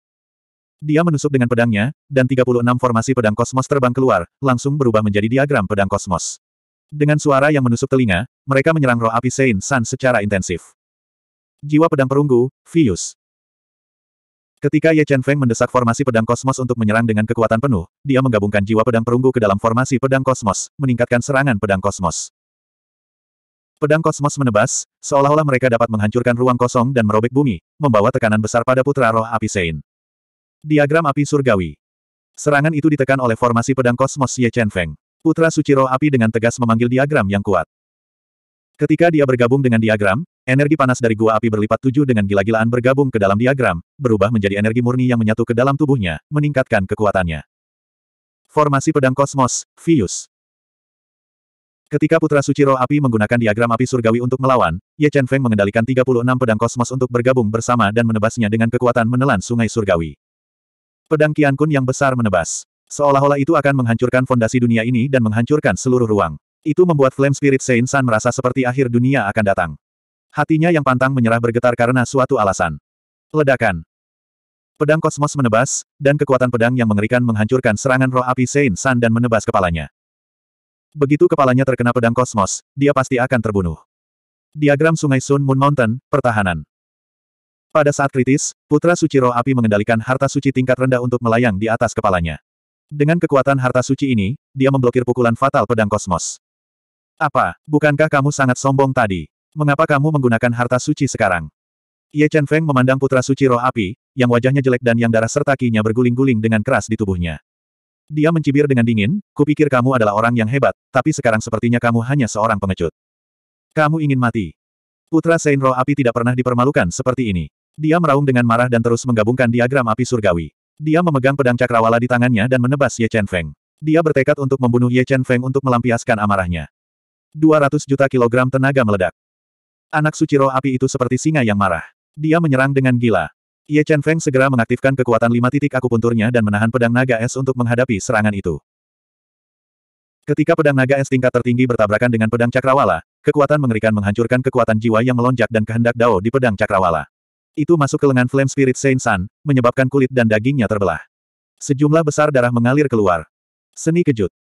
Dia menusuk dengan pedangnya, dan 36 formasi pedang kosmos terbang keluar, langsung berubah menjadi diagram pedang kosmos. Dengan suara yang menusuk telinga, mereka menyerang roh api Sein San secara intensif. Jiwa pedang perunggu, Vius. Ketika Ye Chen Feng mendesak formasi pedang kosmos untuk menyerang dengan kekuatan penuh, dia menggabungkan jiwa pedang perunggu ke dalam formasi pedang kosmos, meningkatkan serangan pedang kosmos. Pedang kosmos menebas, seolah-olah mereka dapat menghancurkan ruang kosong dan merobek bumi, membawa tekanan besar pada putra roh api Sein. Diagram api surgawi. Serangan itu ditekan oleh formasi pedang kosmos Ye Chen Feng. Putra suci roh api dengan tegas memanggil diagram yang kuat. Ketika dia bergabung dengan diagram, Energi panas dari gua api berlipat tujuh dengan gila-gilaan bergabung ke dalam diagram, berubah menjadi energi murni yang menyatu ke dalam tubuhnya, meningkatkan kekuatannya. Formasi Pedang Kosmos, Vius. Ketika Putra Suci Roh Api menggunakan diagram api surgawi untuk melawan, Ye Chen Feng mengendalikan 36 pedang kosmos untuk bergabung bersama dan menebasnya dengan kekuatan menelan sungai surgawi. Pedang Kian Kun yang besar menebas. Seolah-olah itu akan menghancurkan fondasi dunia ini dan menghancurkan seluruh ruang. Itu membuat Flame Spirit Saint San merasa seperti akhir dunia akan datang. Hatinya yang pantang menyerah bergetar karena suatu alasan. Ledakan. Pedang kosmos menebas, dan kekuatan pedang yang mengerikan menghancurkan serangan roh api Sein San dan menebas kepalanya. Begitu kepalanya terkena pedang kosmos, dia pasti akan terbunuh. Diagram Sungai Sun Moon Mountain, Pertahanan. Pada saat kritis, Putra Suci Roh Api mengendalikan harta suci tingkat rendah untuk melayang di atas kepalanya. Dengan kekuatan harta suci ini, dia memblokir pukulan fatal pedang kosmos. Apa, bukankah kamu sangat sombong tadi? Mengapa kamu menggunakan harta suci sekarang? Ye Chen Feng memandang putra suci roh api, yang wajahnya jelek dan yang darah serta kinya berguling-guling dengan keras di tubuhnya. Dia mencibir dengan dingin, kupikir kamu adalah orang yang hebat, tapi sekarang sepertinya kamu hanya seorang pengecut. Kamu ingin mati. Putra Sein roh api tidak pernah dipermalukan seperti ini. Dia meraung dengan marah dan terus menggabungkan diagram api surgawi. Dia memegang pedang cakrawala di tangannya dan menebas Ye Chen Feng. Dia bertekad untuk membunuh Ye Chen Feng untuk melampiaskan amarahnya. 200 juta kilogram tenaga meledak. Anak Suciro api itu seperti singa yang marah. Dia menyerang dengan gila. Ye Chen Feng segera mengaktifkan kekuatan lima titik akupunturnya dan menahan pedang naga es untuk menghadapi serangan itu. Ketika pedang naga es tingkat tertinggi bertabrakan dengan pedang cakrawala, kekuatan mengerikan menghancurkan kekuatan jiwa yang melonjak dan kehendak dao di pedang cakrawala. Itu masuk ke lengan Flame Spirit Saint Sun, menyebabkan kulit dan dagingnya terbelah. Sejumlah besar darah mengalir keluar. Seni kejut.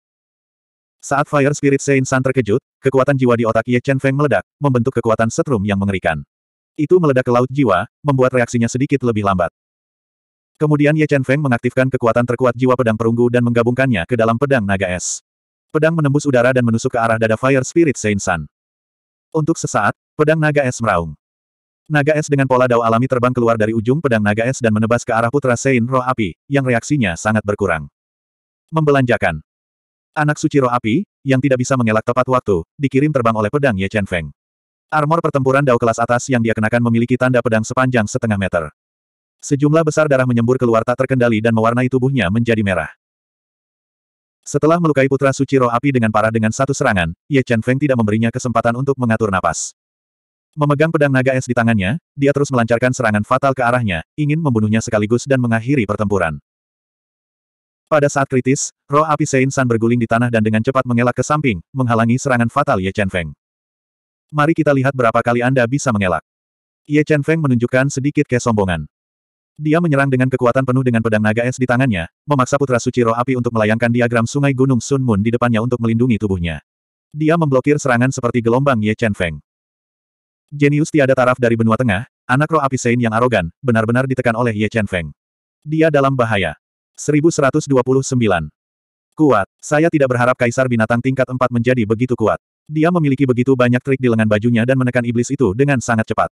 Saat Fire Spirit Saint San terkejut, kekuatan jiwa di otak Ye Chen Feng meledak, membentuk kekuatan setrum yang mengerikan. Itu meledak ke laut jiwa, membuat reaksinya sedikit lebih lambat. Kemudian Ye Chen Feng mengaktifkan kekuatan terkuat jiwa pedang perunggu dan menggabungkannya ke dalam pedang naga es. Pedang menembus udara dan menusuk ke arah dada Fire Spirit Saint San. Untuk sesaat, pedang naga es meraung. Naga es dengan pola dao alami terbang keluar dari ujung pedang naga es dan menebas ke arah putra Saint Roh Api, yang reaksinya sangat berkurang. Membelanjakan. Anak suci roh Api, yang tidak bisa mengelak tepat waktu, dikirim terbang oleh pedang Ye Chen Feng. Armor pertempuran dao kelas atas yang dia kenakan memiliki tanda pedang sepanjang setengah meter. Sejumlah besar darah menyembur keluar tak terkendali dan mewarnai tubuhnya menjadi merah. Setelah melukai putra suci roh Api dengan parah dengan satu serangan, Ye Chen Feng tidak memberinya kesempatan untuk mengatur napas. Memegang pedang naga es di tangannya, dia terus melancarkan serangan fatal ke arahnya, ingin membunuhnya sekaligus dan mengakhiri pertempuran. Pada saat kritis, roh api Sein San berguling di tanah dan dengan cepat mengelak ke samping, menghalangi serangan fatal Ye Chen Feng. Mari kita lihat berapa kali Anda bisa mengelak. Ye Chen Feng menunjukkan sedikit kesombongan. Dia menyerang dengan kekuatan penuh dengan pedang naga es di tangannya, memaksa putra suci roh api untuk melayangkan diagram sungai gunung Sun Moon di depannya untuk melindungi tubuhnya. Dia memblokir serangan seperti gelombang Ye Chen Feng. Jenius tiada taraf dari benua tengah, anak roh api Sein yang arogan, benar-benar ditekan oleh Ye Chen Feng. Dia dalam bahaya. 1129. Kuat. Saya tidak berharap kaisar binatang tingkat 4 menjadi begitu kuat. Dia memiliki begitu banyak trik di lengan bajunya dan menekan iblis itu dengan sangat cepat.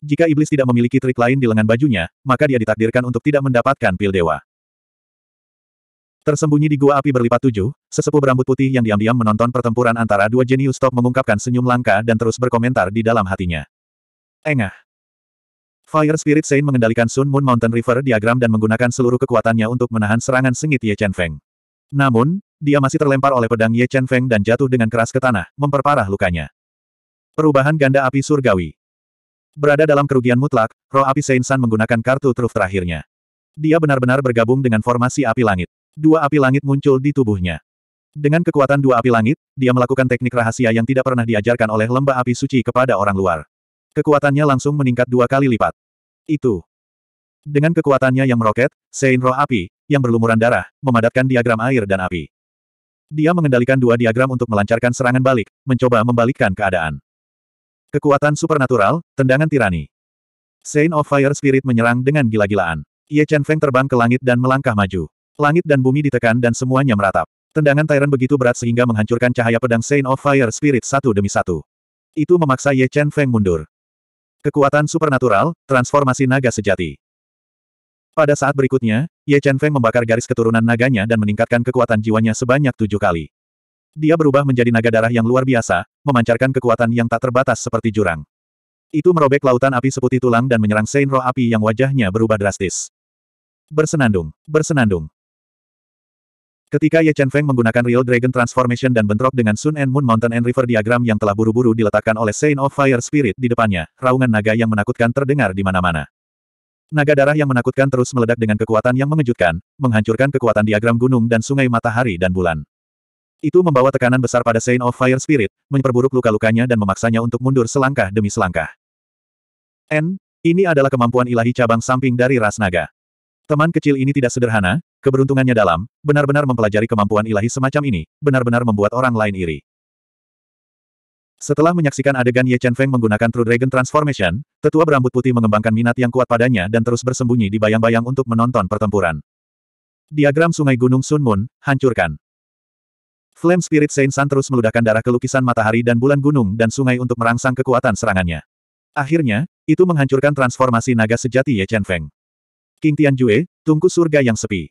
Jika iblis tidak memiliki trik lain di lengan bajunya, maka dia ditakdirkan untuk tidak mendapatkan pil dewa. Tersembunyi di gua api berlipat tujuh, sesepuh berambut putih yang diam-diam menonton pertempuran antara dua jenius top mengungkapkan senyum langka dan terus berkomentar di dalam hatinya. Engah, Fire Spirit Saint mengendalikan Sun Moon Mountain River diagram dan menggunakan seluruh kekuatannya untuk menahan serangan sengit Ye Chen Feng. Namun, dia masih terlempar oleh pedang Ye Chen Feng dan jatuh dengan keras ke tanah, memperparah lukanya. Perubahan ganda api surgawi. Berada dalam kerugian mutlak, roh api Saint San menggunakan kartu truf terakhirnya. Dia benar-benar bergabung dengan formasi api langit. Dua api langit muncul di tubuhnya. Dengan kekuatan dua api langit, dia melakukan teknik rahasia yang tidak pernah diajarkan oleh lembah api suci kepada orang luar. Kekuatannya langsung meningkat dua kali lipat itu. Dengan kekuatannya yang meroket, Sein roh api, yang berlumuran darah, memadatkan diagram air dan api. Dia mengendalikan dua diagram untuk melancarkan serangan balik, mencoba membalikkan keadaan. Kekuatan supernatural, tendangan tirani. Saint of Fire Spirit menyerang dengan gila-gilaan. Ye Chen Feng terbang ke langit dan melangkah maju. Langit dan bumi ditekan dan semuanya meratap. Tendangan Tyrant begitu berat sehingga menghancurkan cahaya pedang Saint of Fire Spirit satu demi satu. Itu memaksa Ye Chen Feng mundur. Kekuatan supernatural, transformasi naga sejati. Pada saat berikutnya, Ye Chen Feng membakar garis keturunan naganya dan meningkatkan kekuatan jiwanya sebanyak tujuh kali. Dia berubah menjadi naga darah yang luar biasa, memancarkan kekuatan yang tak terbatas seperti jurang. Itu merobek lautan api seputih tulang dan menyerang Sein Roh api yang wajahnya berubah drastis. Bersenandung, bersenandung. Ketika Ye Chen Feng menggunakan Real Dragon Transformation dan bentrok dengan Sun and Moon Mountain and River Diagram yang telah buru-buru diletakkan oleh Saint of Fire Spirit di depannya, raungan naga yang menakutkan terdengar di mana-mana. Naga darah yang menakutkan terus meledak dengan kekuatan yang mengejutkan, menghancurkan kekuatan diagram gunung dan sungai matahari dan bulan. Itu membawa tekanan besar pada Saint of Fire Spirit, memperburuk luka-lukanya dan memaksanya untuk mundur selangkah demi selangkah. N, ini adalah kemampuan ilahi cabang samping dari ras naga. Teman kecil ini tidak sederhana, Keberuntungannya dalam, benar-benar mempelajari kemampuan ilahi semacam ini, benar-benar membuat orang lain iri. Setelah menyaksikan adegan Ye Chen Feng menggunakan True Dragon Transformation, tetua berambut putih mengembangkan minat yang kuat padanya dan terus bersembunyi di bayang-bayang untuk menonton pertempuran. Diagram Sungai Gunung Sun Moon, hancurkan. Flame Spirit Saint San terus meludahkan darah ke lukisan matahari dan bulan gunung dan sungai untuk merangsang kekuatan serangannya. Akhirnya, itu menghancurkan transformasi naga sejati Ye Chen Feng. King Tian Jue, tungku surga yang sepi.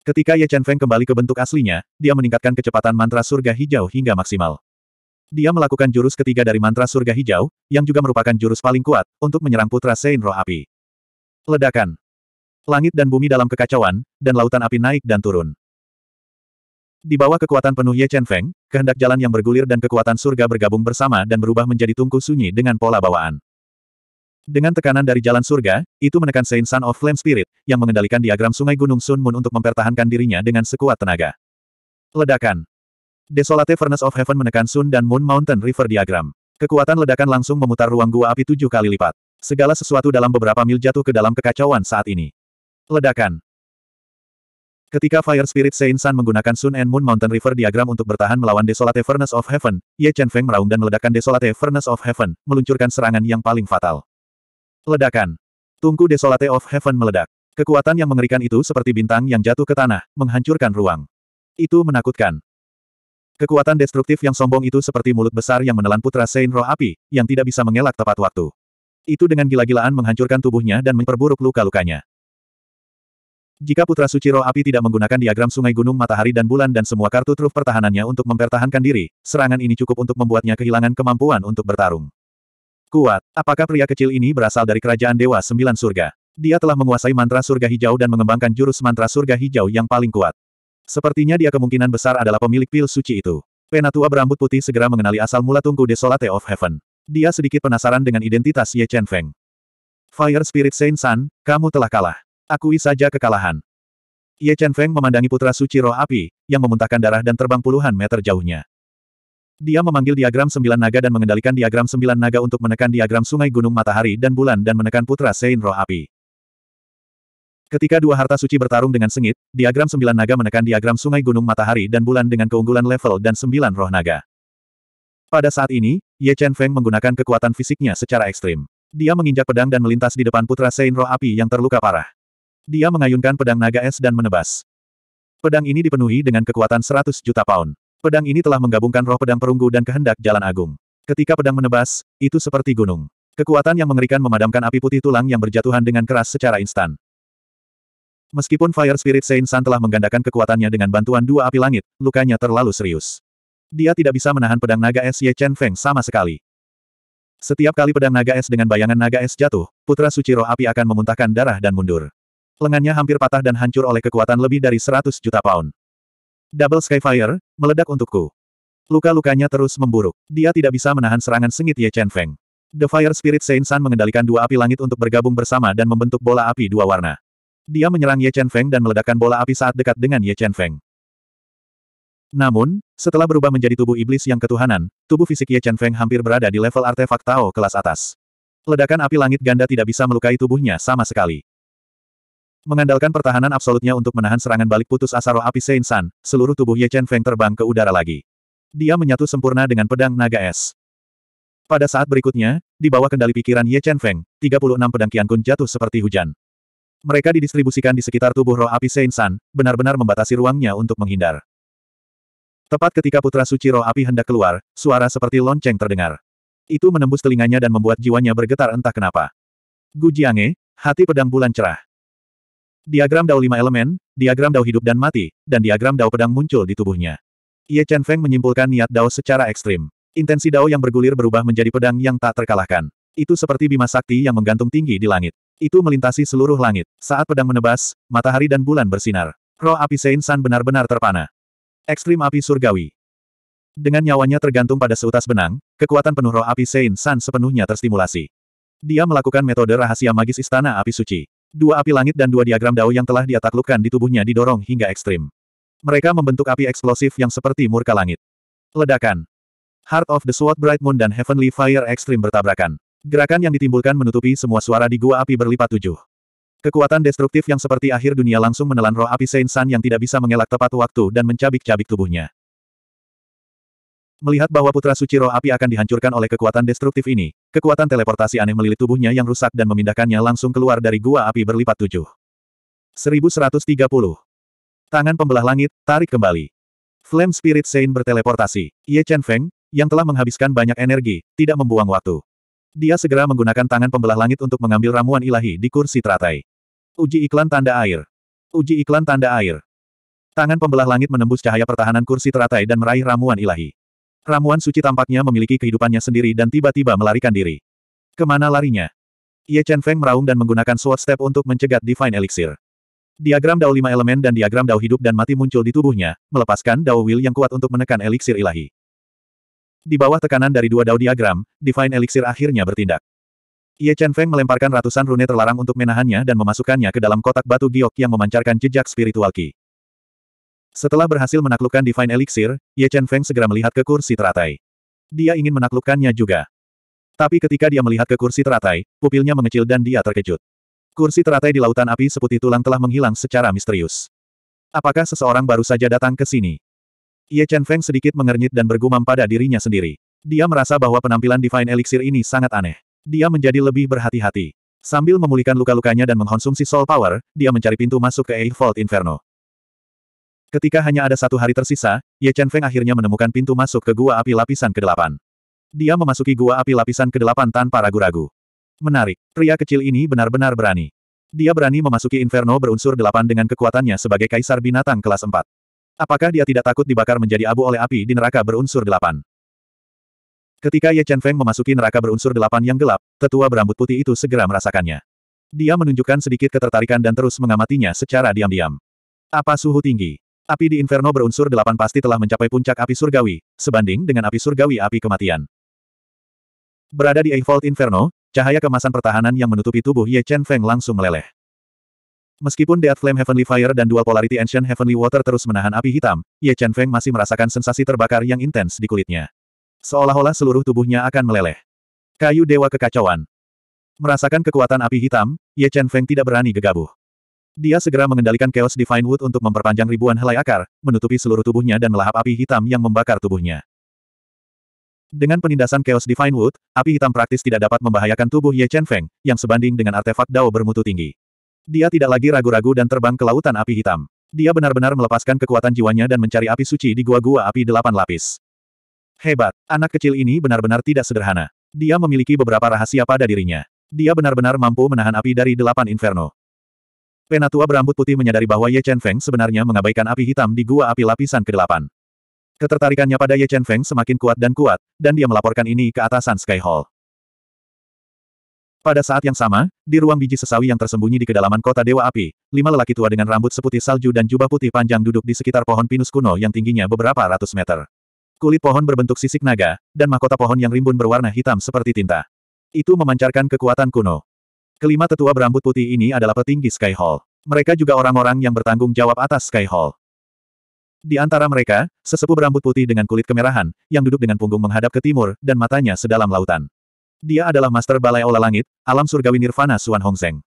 Ketika Ye Chen Feng kembali ke bentuk aslinya, dia meningkatkan kecepatan mantra surga hijau hingga maksimal. Dia melakukan jurus ketiga dari mantra surga hijau, yang juga merupakan jurus paling kuat, untuk menyerang putra Sein Roh Api. Ledakan. Langit dan bumi dalam kekacauan, dan lautan api naik dan turun. Di bawah kekuatan penuh Ye Chen Feng, kehendak jalan yang bergulir dan kekuatan surga bergabung bersama dan berubah menjadi tungku sunyi dengan pola bawaan. Dengan tekanan dari jalan surga, itu menekan Saint Sun of Flame Spirit, yang mengendalikan diagram sungai Gunung Sun Moon untuk mempertahankan dirinya dengan sekuat tenaga. Ledakan. Desolate Furnace of Heaven menekan Sun dan Moon Mountain River diagram. Kekuatan ledakan langsung memutar ruang gua api tujuh kali lipat. Segala sesuatu dalam beberapa mil jatuh ke dalam kekacauan saat ini. Ledakan. Ketika Fire Spirit Saint Sun menggunakan Sun and Moon Mountain River diagram untuk bertahan melawan Desolate Furnace of Heaven, Ye Chen Feng meraung dan meledakkan Desolate Furnace of Heaven, meluncurkan serangan yang paling fatal. Ledakan. Tungku Desolate of Heaven meledak. Kekuatan yang mengerikan itu seperti bintang yang jatuh ke tanah, menghancurkan ruang. Itu menakutkan. Kekuatan destruktif yang sombong itu seperti mulut besar yang menelan putra Saint Roh api, yang tidak bisa mengelak tepat waktu. Itu dengan gila-gilaan menghancurkan tubuhnya dan memperburuk luka-lukanya. Jika Putra Suci Roh Api tidak menggunakan diagram sungai gunung matahari dan bulan dan semua kartu truf pertahanannya untuk mempertahankan diri, serangan ini cukup untuk membuatnya kehilangan kemampuan untuk bertarung. Kuat, apakah pria kecil ini berasal dari kerajaan Dewa Sembilan Surga? Dia telah menguasai mantra surga hijau dan mengembangkan jurus mantra surga hijau yang paling kuat. Sepertinya dia kemungkinan besar adalah pemilik pil suci itu. Penatua berambut putih segera mengenali asal mula tungku Desolate of Heaven. Dia sedikit penasaran dengan identitas Ye Chen Feng. Fire Spirit Saint San, kamu telah kalah. Akui saja kekalahan. Ye Chen Feng memandangi putra suci roh api, yang memuntahkan darah dan terbang puluhan meter jauhnya. Dia memanggil diagram sembilan naga dan mengendalikan diagram sembilan naga untuk menekan diagram sungai gunung matahari dan bulan dan menekan putra Sein roh api. Ketika dua harta suci bertarung dengan sengit, diagram sembilan naga menekan diagram sungai gunung matahari dan bulan dengan keunggulan level dan sembilan roh naga. Pada saat ini, Ye Chen Feng menggunakan kekuatan fisiknya secara ekstrim. Dia menginjak pedang dan melintas di depan putra Sein roh api yang terluka parah. Dia mengayunkan pedang naga es dan menebas. Pedang ini dipenuhi dengan kekuatan 100 juta pound. Pedang ini telah menggabungkan roh pedang perunggu dan kehendak jalan agung. Ketika pedang menebas, itu seperti gunung. Kekuatan yang mengerikan memadamkan api putih tulang yang berjatuhan dengan keras secara instan. Meskipun Fire Spirit Saint San telah menggandakan kekuatannya dengan bantuan dua api langit, lukanya terlalu serius. Dia tidak bisa menahan pedang naga es Ye Chen Feng sama sekali. Setiap kali pedang naga es dengan bayangan naga es jatuh, putra suci roh api akan memuntahkan darah dan mundur. Lengannya hampir patah dan hancur oleh kekuatan lebih dari 100 juta pound. Double Skyfire, meledak untukku. Luka-lukanya terus memburuk. Dia tidak bisa menahan serangan sengit Ye Chen Feng. The Fire Spirit Saint San mengendalikan dua api langit untuk bergabung bersama dan membentuk bola api dua warna. Dia menyerang Ye Chen Feng dan meledakkan bola api saat dekat dengan Ye Chen Feng. Namun, setelah berubah menjadi tubuh iblis yang ketuhanan, tubuh fisik Ye Chen Feng hampir berada di level artefak Tao kelas atas. Ledakan api langit ganda tidak bisa melukai tubuhnya sama sekali. Mengandalkan pertahanan absolutnya untuk menahan serangan balik putus asa roh api Saint San, seluruh tubuh Ye Chen Feng terbang ke udara lagi. Dia menyatu sempurna dengan pedang naga es. Pada saat berikutnya, di bawah kendali pikiran Ye Chen Feng, 36 pedang Qian Kun jatuh seperti hujan. Mereka didistribusikan di sekitar tubuh roh api Saint San, benar-benar membatasi ruangnya untuk menghindar. Tepat ketika putra suci roh api hendak keluar, suara seperti lonceng terdengar. Itu menembus telinganya dan membuat jiwanya bergetar entah kenapa. Gu Jiange, hati pedang bulan cerah. Diagram dao lima elemen, diagram dao hidup dan mati, dan diagram dao pedang muncul di tubuhnya. Ye Chen Feng menyimpulkan niat dao secara ekstrim. Intensi dao yang bergulir berubah menjadi pedang yang tak terkalahkan. Itu seperti bima sakti yang menggantung tinggi di langit. Itu melintasi seluruh langit. Saat pedang menebas, matahari dan bulan bersinar. Roh api Sein San benar-benar terpana. Ekstrim api surgawi. Dengan nyawanya tergantung pada seutas benang, kekuatan penuh roh api Sein San sepenuhnya terstimulasi. Dia melakukan metode rahasia magis istana api suci. Dua api langit dan dua diagram dao yang telah dia taklukkan di tubuhnya didorong hingga ekstrim. Mereka membentuk api eksplosif yang seperti murka langit. Ledakan. Heart of the Sword Bright Moon dan Heavenly Fire Extreme bertabrakan. Gerakan yang ditimbulkan menutupi semua suara di gua api berlipat tujuh. Kekuatan destruktif yang seperti akhir dunia langsung menelan roh api Saint Sun yang tidak bisa mengelak tepat waktu dan mencabik-cabik tubuhnya. Melihat bahwa putra suci roh api akan dihancurkan oleh kekuatan destruktif ini, kekuatan teleportasi aneh melilit tubuhnya yang rusak dan memindahkannya langsung keluar dari gua api berlipat tujuh. 1130. Tangan pembelah langit, tarik kembali. Flame Spirit Saint berteleportasi. Ye Chen Feng, yang telah menghabiskan banyak energi, tidak membuang waktu. Dia segera menggunakan tangan pembelah langit untuk mengambil ramuan ilahi di kursi teratai. Uji iklan tanda air. Uji iklan tanda air. Tangan pembelah langit menembus cahaya pertahanan kursi teratai dan meraih ramuan ilahi. Ramuan suci tampaknya memiliki kehidupannya sendiri dan tiba-tiba melarikan diri. Kemana larinya? Ye Chen Feng meraung dan menggunakan sword step untuk mencegat Divine Elixir. Diagram Dao lima elemen dan diagram Dao hidup dan mati muncul di tubuhnya, melepaskan Dao Will yang kuat untuk menekan Elixir ilahi. Di bawah tekanan dari dua Dao diagram, Divine Elixir akhirnya bertindak. Ye Chen Feng melemparkan ratusan rune terlarang untuk menahannya dan memasukkannya ke dalam kotak batu giok yang memancarkan jejak spiritual Qi. Setelah berhasil menaklukkan Divine Elixir, Ye Chen Feng segera melihat ke kursi teratai. Dia ingin menaklukkannya juga. Tapi ketika dia melihat ke kursi teratai, pupilnya mengecil dan dia terkejut. Kursi teratai di lautan api seputih tulang telah menghilang secara misterius. Apakah seseorang baru saja datang ke sini? Ye Chen Feng sedikit mengernyit dan bergumam pada dirinya sendiri. Dia merasa bahwa penampilan Divine Elixir ini sangat aneh. Dia menjadi lebih berhati-hati. Sambil memulihkan luka-lukanya dan mengkonsumsi soul power, dia mencari pintu masuk ke Eight Vault Inferno. Ketika hanya ada satu hari tersisa, Ye Chen Feng akhirnya menemukan pintu masuk ke gua api lapisan ke-8. Dia memasuki gua api lapisan ke-8 tanpa ragu-ragu. Menarik, pria kecil ini benar-benar berani. Dia berani memasuki inferno berunsur delapan dengan kekuatannya sebagai kaisar binatang kelas 4. Apakah dia tidak takut dibakar menjadi abu oleh api di neraka berunsur delapan? Ketika Ye Chen Feng memasuki neraka berunsur delapan yang gelap, tetua berambut putih itu segera merasakannya. Dia menunjukkan sedikit ketertarikan dan terus mengamatinya secara diam-diam. Apa suhu tinggi? Api di Inferno berunsur delapan pasti telah mencapai puncak api surgawi, sebanding dengan api surgawi api kematian. Berada di Eiffel Inferno, cahaya kemasan pertahanan yang menutupi tubuh Ye Chen Feng langsung meleleh. Meskipun Dead Flame Heavenly Fire dan Dual Polarity Ancient Heavenly Water terus menahan api hitam, Ye Chen Feng masih merasakan sensasi terbakar yang intens di kulitnya. Seolah-olah seluruh tubuhnya akan meleleh. Kayu Dewa Kekacauan. Merasakan kekuatan api hitam, Ye Chen Feng tidak berani gegabuh. Dia segera mengendalikan Chaos Divine Wood untuk memperpanjang ribuan helai akar, menutupi seluruh tubuhnya dan melahap api hitam yang membakar tubuhnya. Dengan penindasan Chaos Divine Wood, api hitam praktis tidak dapat membahayakan tubuh Ye Chen Feng, yang sebanding dengan artefak Dao bermutu tinggi. Dia tidak lagi ragu-ragu dan terbang ke lautan api hitam. Dia benar-benar melepaskan kekuatan jiwanya dan mencari api suci di gua-gua api delapan lapis. Hebat, anak kecil ini benar-benar tidak sederhana. Dia memiliki beberapa rahasia pada dirinya. Dia benar-benar mampu menahan api dari delapan inferno. Penatua berambut putih menyadari bahwa Ye Chen Feng sebenarnya mengabaikan api hitam di gua api lapisan ke-8. Ketertarikannya pada Ye Chen Feng semakin kuat dan kuat, dan dia melaporkan ini ke atasan Sky Hall. Pada saat yang sama, di ruang biji sesawi yang tersembunyi di kedalaman kota Dewa Api, lima lelaki tua dengan rambut seputih salju dan jubah putih panjang duduk di sekitar pohon pinus kuno yang tingginya beberapa ratus meter. Kulit pohon berbentuk sisik naga, dan mahkota pohon yang rimbun berwarna hitam seperti tinta. Itu memancarkan kekuatan kuno. Kelima tetua berambut putih ini adalah petinggi Sky Hall. Mereka juga orang-orang yang bertanggung jawab atas Sky Hall. Di antara mereka, sesepuh berambut putih dengan kulit kemerahan, yang duduk dengan punggung menghadap ke timur, dan matanya sedalam lautan. Dia adalah Master Balai Ola Langit, alam surgawi Nirvana Suan Hongzeng.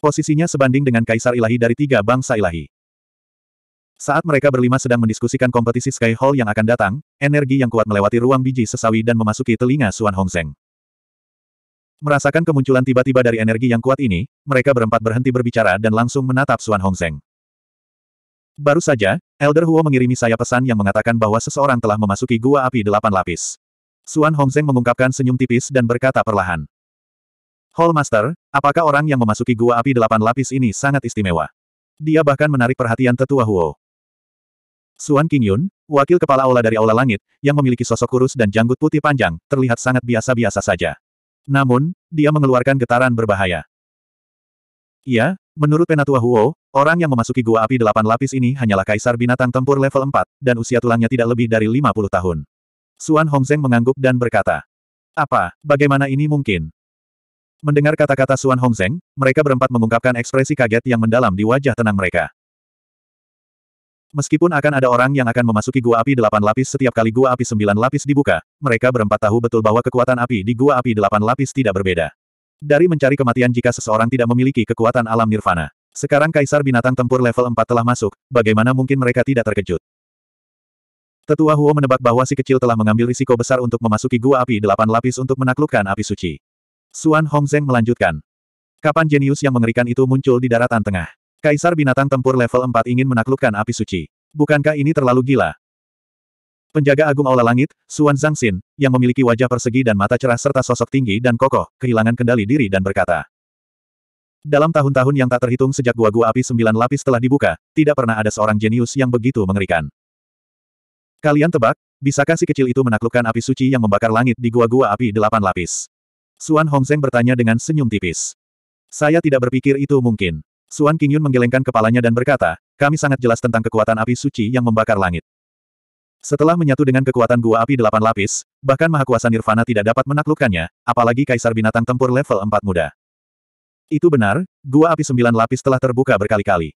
Posisinya sebanding dengan Kaisar Ilahi dari tiga bangsa ilahi. Saat mereka berlima sedang mendiskusikan kompetisi Sky Hall yang akan datang, energi yang kuat melewati ruang biji sesawi dan memasuki telinga Suan Hongzeng. Merasakan kemunculan tiba-tiba dari energi yang kuat ini, mereka berempat berhenti berbicara dan langsung menatap Suan Hongzeng. Baru saja, Elder Huo mengirimi saya pesan yang mengatakan bahwa seseorang telah memasuki gua api delapan lapis. Suan Hongzeng mengungkapkan senyum tipis dan berkata perlahan. Hall Master, apakah orang yang memasuki gua api delapan lapis ini sangat istimewa? Dia bahkan menarik perhatian tetua Huo. Suan Qingyun, wakil kepala aula dari Aula Langit, yang memiliki sosok kurus dan janggut putih panjang, terlihat sangat biasa-biasa saja. Namun, dia mengeluarkan getaran berbahaya. Iya, menurut Penatua Huo, orang yang memasuki gua api delapan lapis ini hanyalah kaisar binatang tempur level 4, dan usia tulangnya tidak lebih dari 50 tahun. Suan Hongzeng mengangguk dan berkata, Apa, bagaimana ini mungkin? Mendengar kata-kata Suan Hongzeng, mereka berempat mengungkapkan ekspresi kaget yang mendalam di wajah tenang mereka. Meskipun akan ada orang yang akan memasuki gua api delapan lapis setiap kali gua api sembilan lapis dibuka, mereka berempat tahu betul bahwa kekuatan api di gua api delapan lapis tidak berbeda. Dari mencari kematian jika seseorang tidak memiliki kekuatan alam nirvana. Sekarang Kaisar Binatang Tempur level 4 telah masuk, bagaimana mungkin mereka tidak terkejut? Tetua Huo menebak bahwa si kecil telah mengambil risiko besar untuk memasuki gua api delapan lapis untuk menaklukkan api suci. Suan Hongzeng melanjutkan. Kapan jenius yang mengerikan itu muncul di daratan tengah? Kaisar binatang tempur level 4 ingin menaklukkan api suci. Bukankah ini terlalu gila? Penjaga Agung Aula Langit, Suan Zhangxin, yang memiliki wajah persegi dan mata cerah serta sosok tinggi dan kokoh, kehilangan kendali diri dan berkata. Dalam tahun-tahun yang tak terhitung sejak gua-gua api sembilan lapis telah dibuka, tidak pernah ada seorang jenius yang begitu mengerikan. Kalian tebak, bisakah si kecil itu menaklukkan api suci yang membakar langit di gua-gua api delapan lapis? Suan Hongzeng bertanya dengan senyum tipis. Saya tidak berpikir itu mungkin. Suan Qingyun menggelengkan kepalanya dan berkata, kami sangat jelas tentang kekuatan api suci yang membakar langit. Setelah menyatu dengan kekuatan gua api delapan lapis, bahkan Mahakuasa Nirvana tidak dapat menaklukkannya, apalagi Kaisar Binatang Tempur level empat muda. Itu benar, gua api sembilan lapis telah terbuka berkali-kali.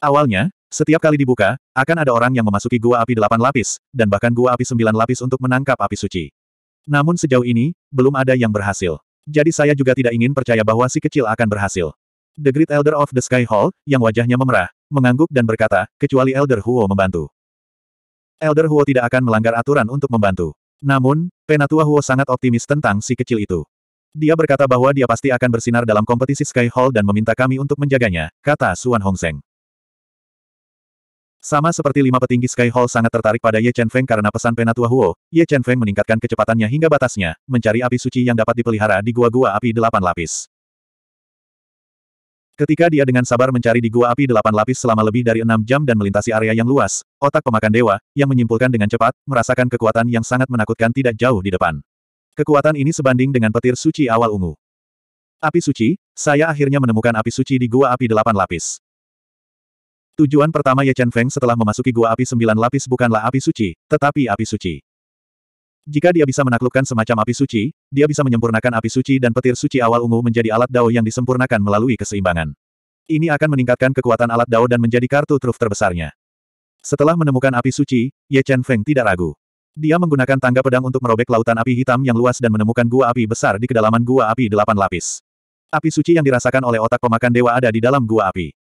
Awalnya, setiap kali dibuka, akan ada orang yang memasuki gua api delapan lapis, dan bahkan gua api sembilan lapis untuk menangkap api suci. Namun sejauh ini, belum ada yang berhasil. Jadi saya juga tidak ingin percaya bahwa si kecil akan berhasil. The Great Elder of the Sky Hall, yang wajahnya memerah, mengangguk dan berkata, kecuali Elder Huo membantu. Elder Huo tidak akan melanggar aturan untuk membantu. Namun, Penatua Huo sangat optimis tentang si kecil itu. Dia berkata bahwa dia pasti akan bersinar dalam kompetisi Sky Hall dan meminta kami untuk menjaganya, kata Suan Hongseng. Sama seperti lima petinggi Sky Hall sangat tertarik pada Ye Chen Feng karena pesan Penatua Huo, Ye Chen Feng meningkatkan kecepatannya hingga batasnya, mencari api suci yang dapat dipelihara di gua-gua api delapan lapis. Ketika dia dengan sabar mencari di gua api delapan lapis selama lebih dari enam jam dan melintasi area yang luas, otak pemakan dewa, yang menyimpulkan dengan cepat, merasakan kekuatan yang sangat menakutkan tidak jauh di depan. Kekuatan ini sebanding dengan petir suci awal ungu. Api suci, saya akhirnya menemukan api suci di gua api delapan lapis. Tujuan pertama Ye Chen Feng setelah memasuki gua api sembilan lapis bukanlah api suci, tetapi api suci. Jika dia bisa menaklukkan semacam api suci, dia bisa menyempurnakan api suci dan petir suci awal ungu menjadi alat dao yang disempurnakan melalui keseimbangan. Ini akan meningkatkan kekuatan alat dao dan menjadi kartu truf terbesarnya. Setelah menemukan api suci, Ye Chen Feng tidak ragu. Dia menggunakan tangga pedang untuk merobek lautan api hitam yang luas dan menemukan gua api besar di kedalaman gua api delapan lapis. Api suci yang dirasakan oleh otak pemakan dewa ada di dalam gua api.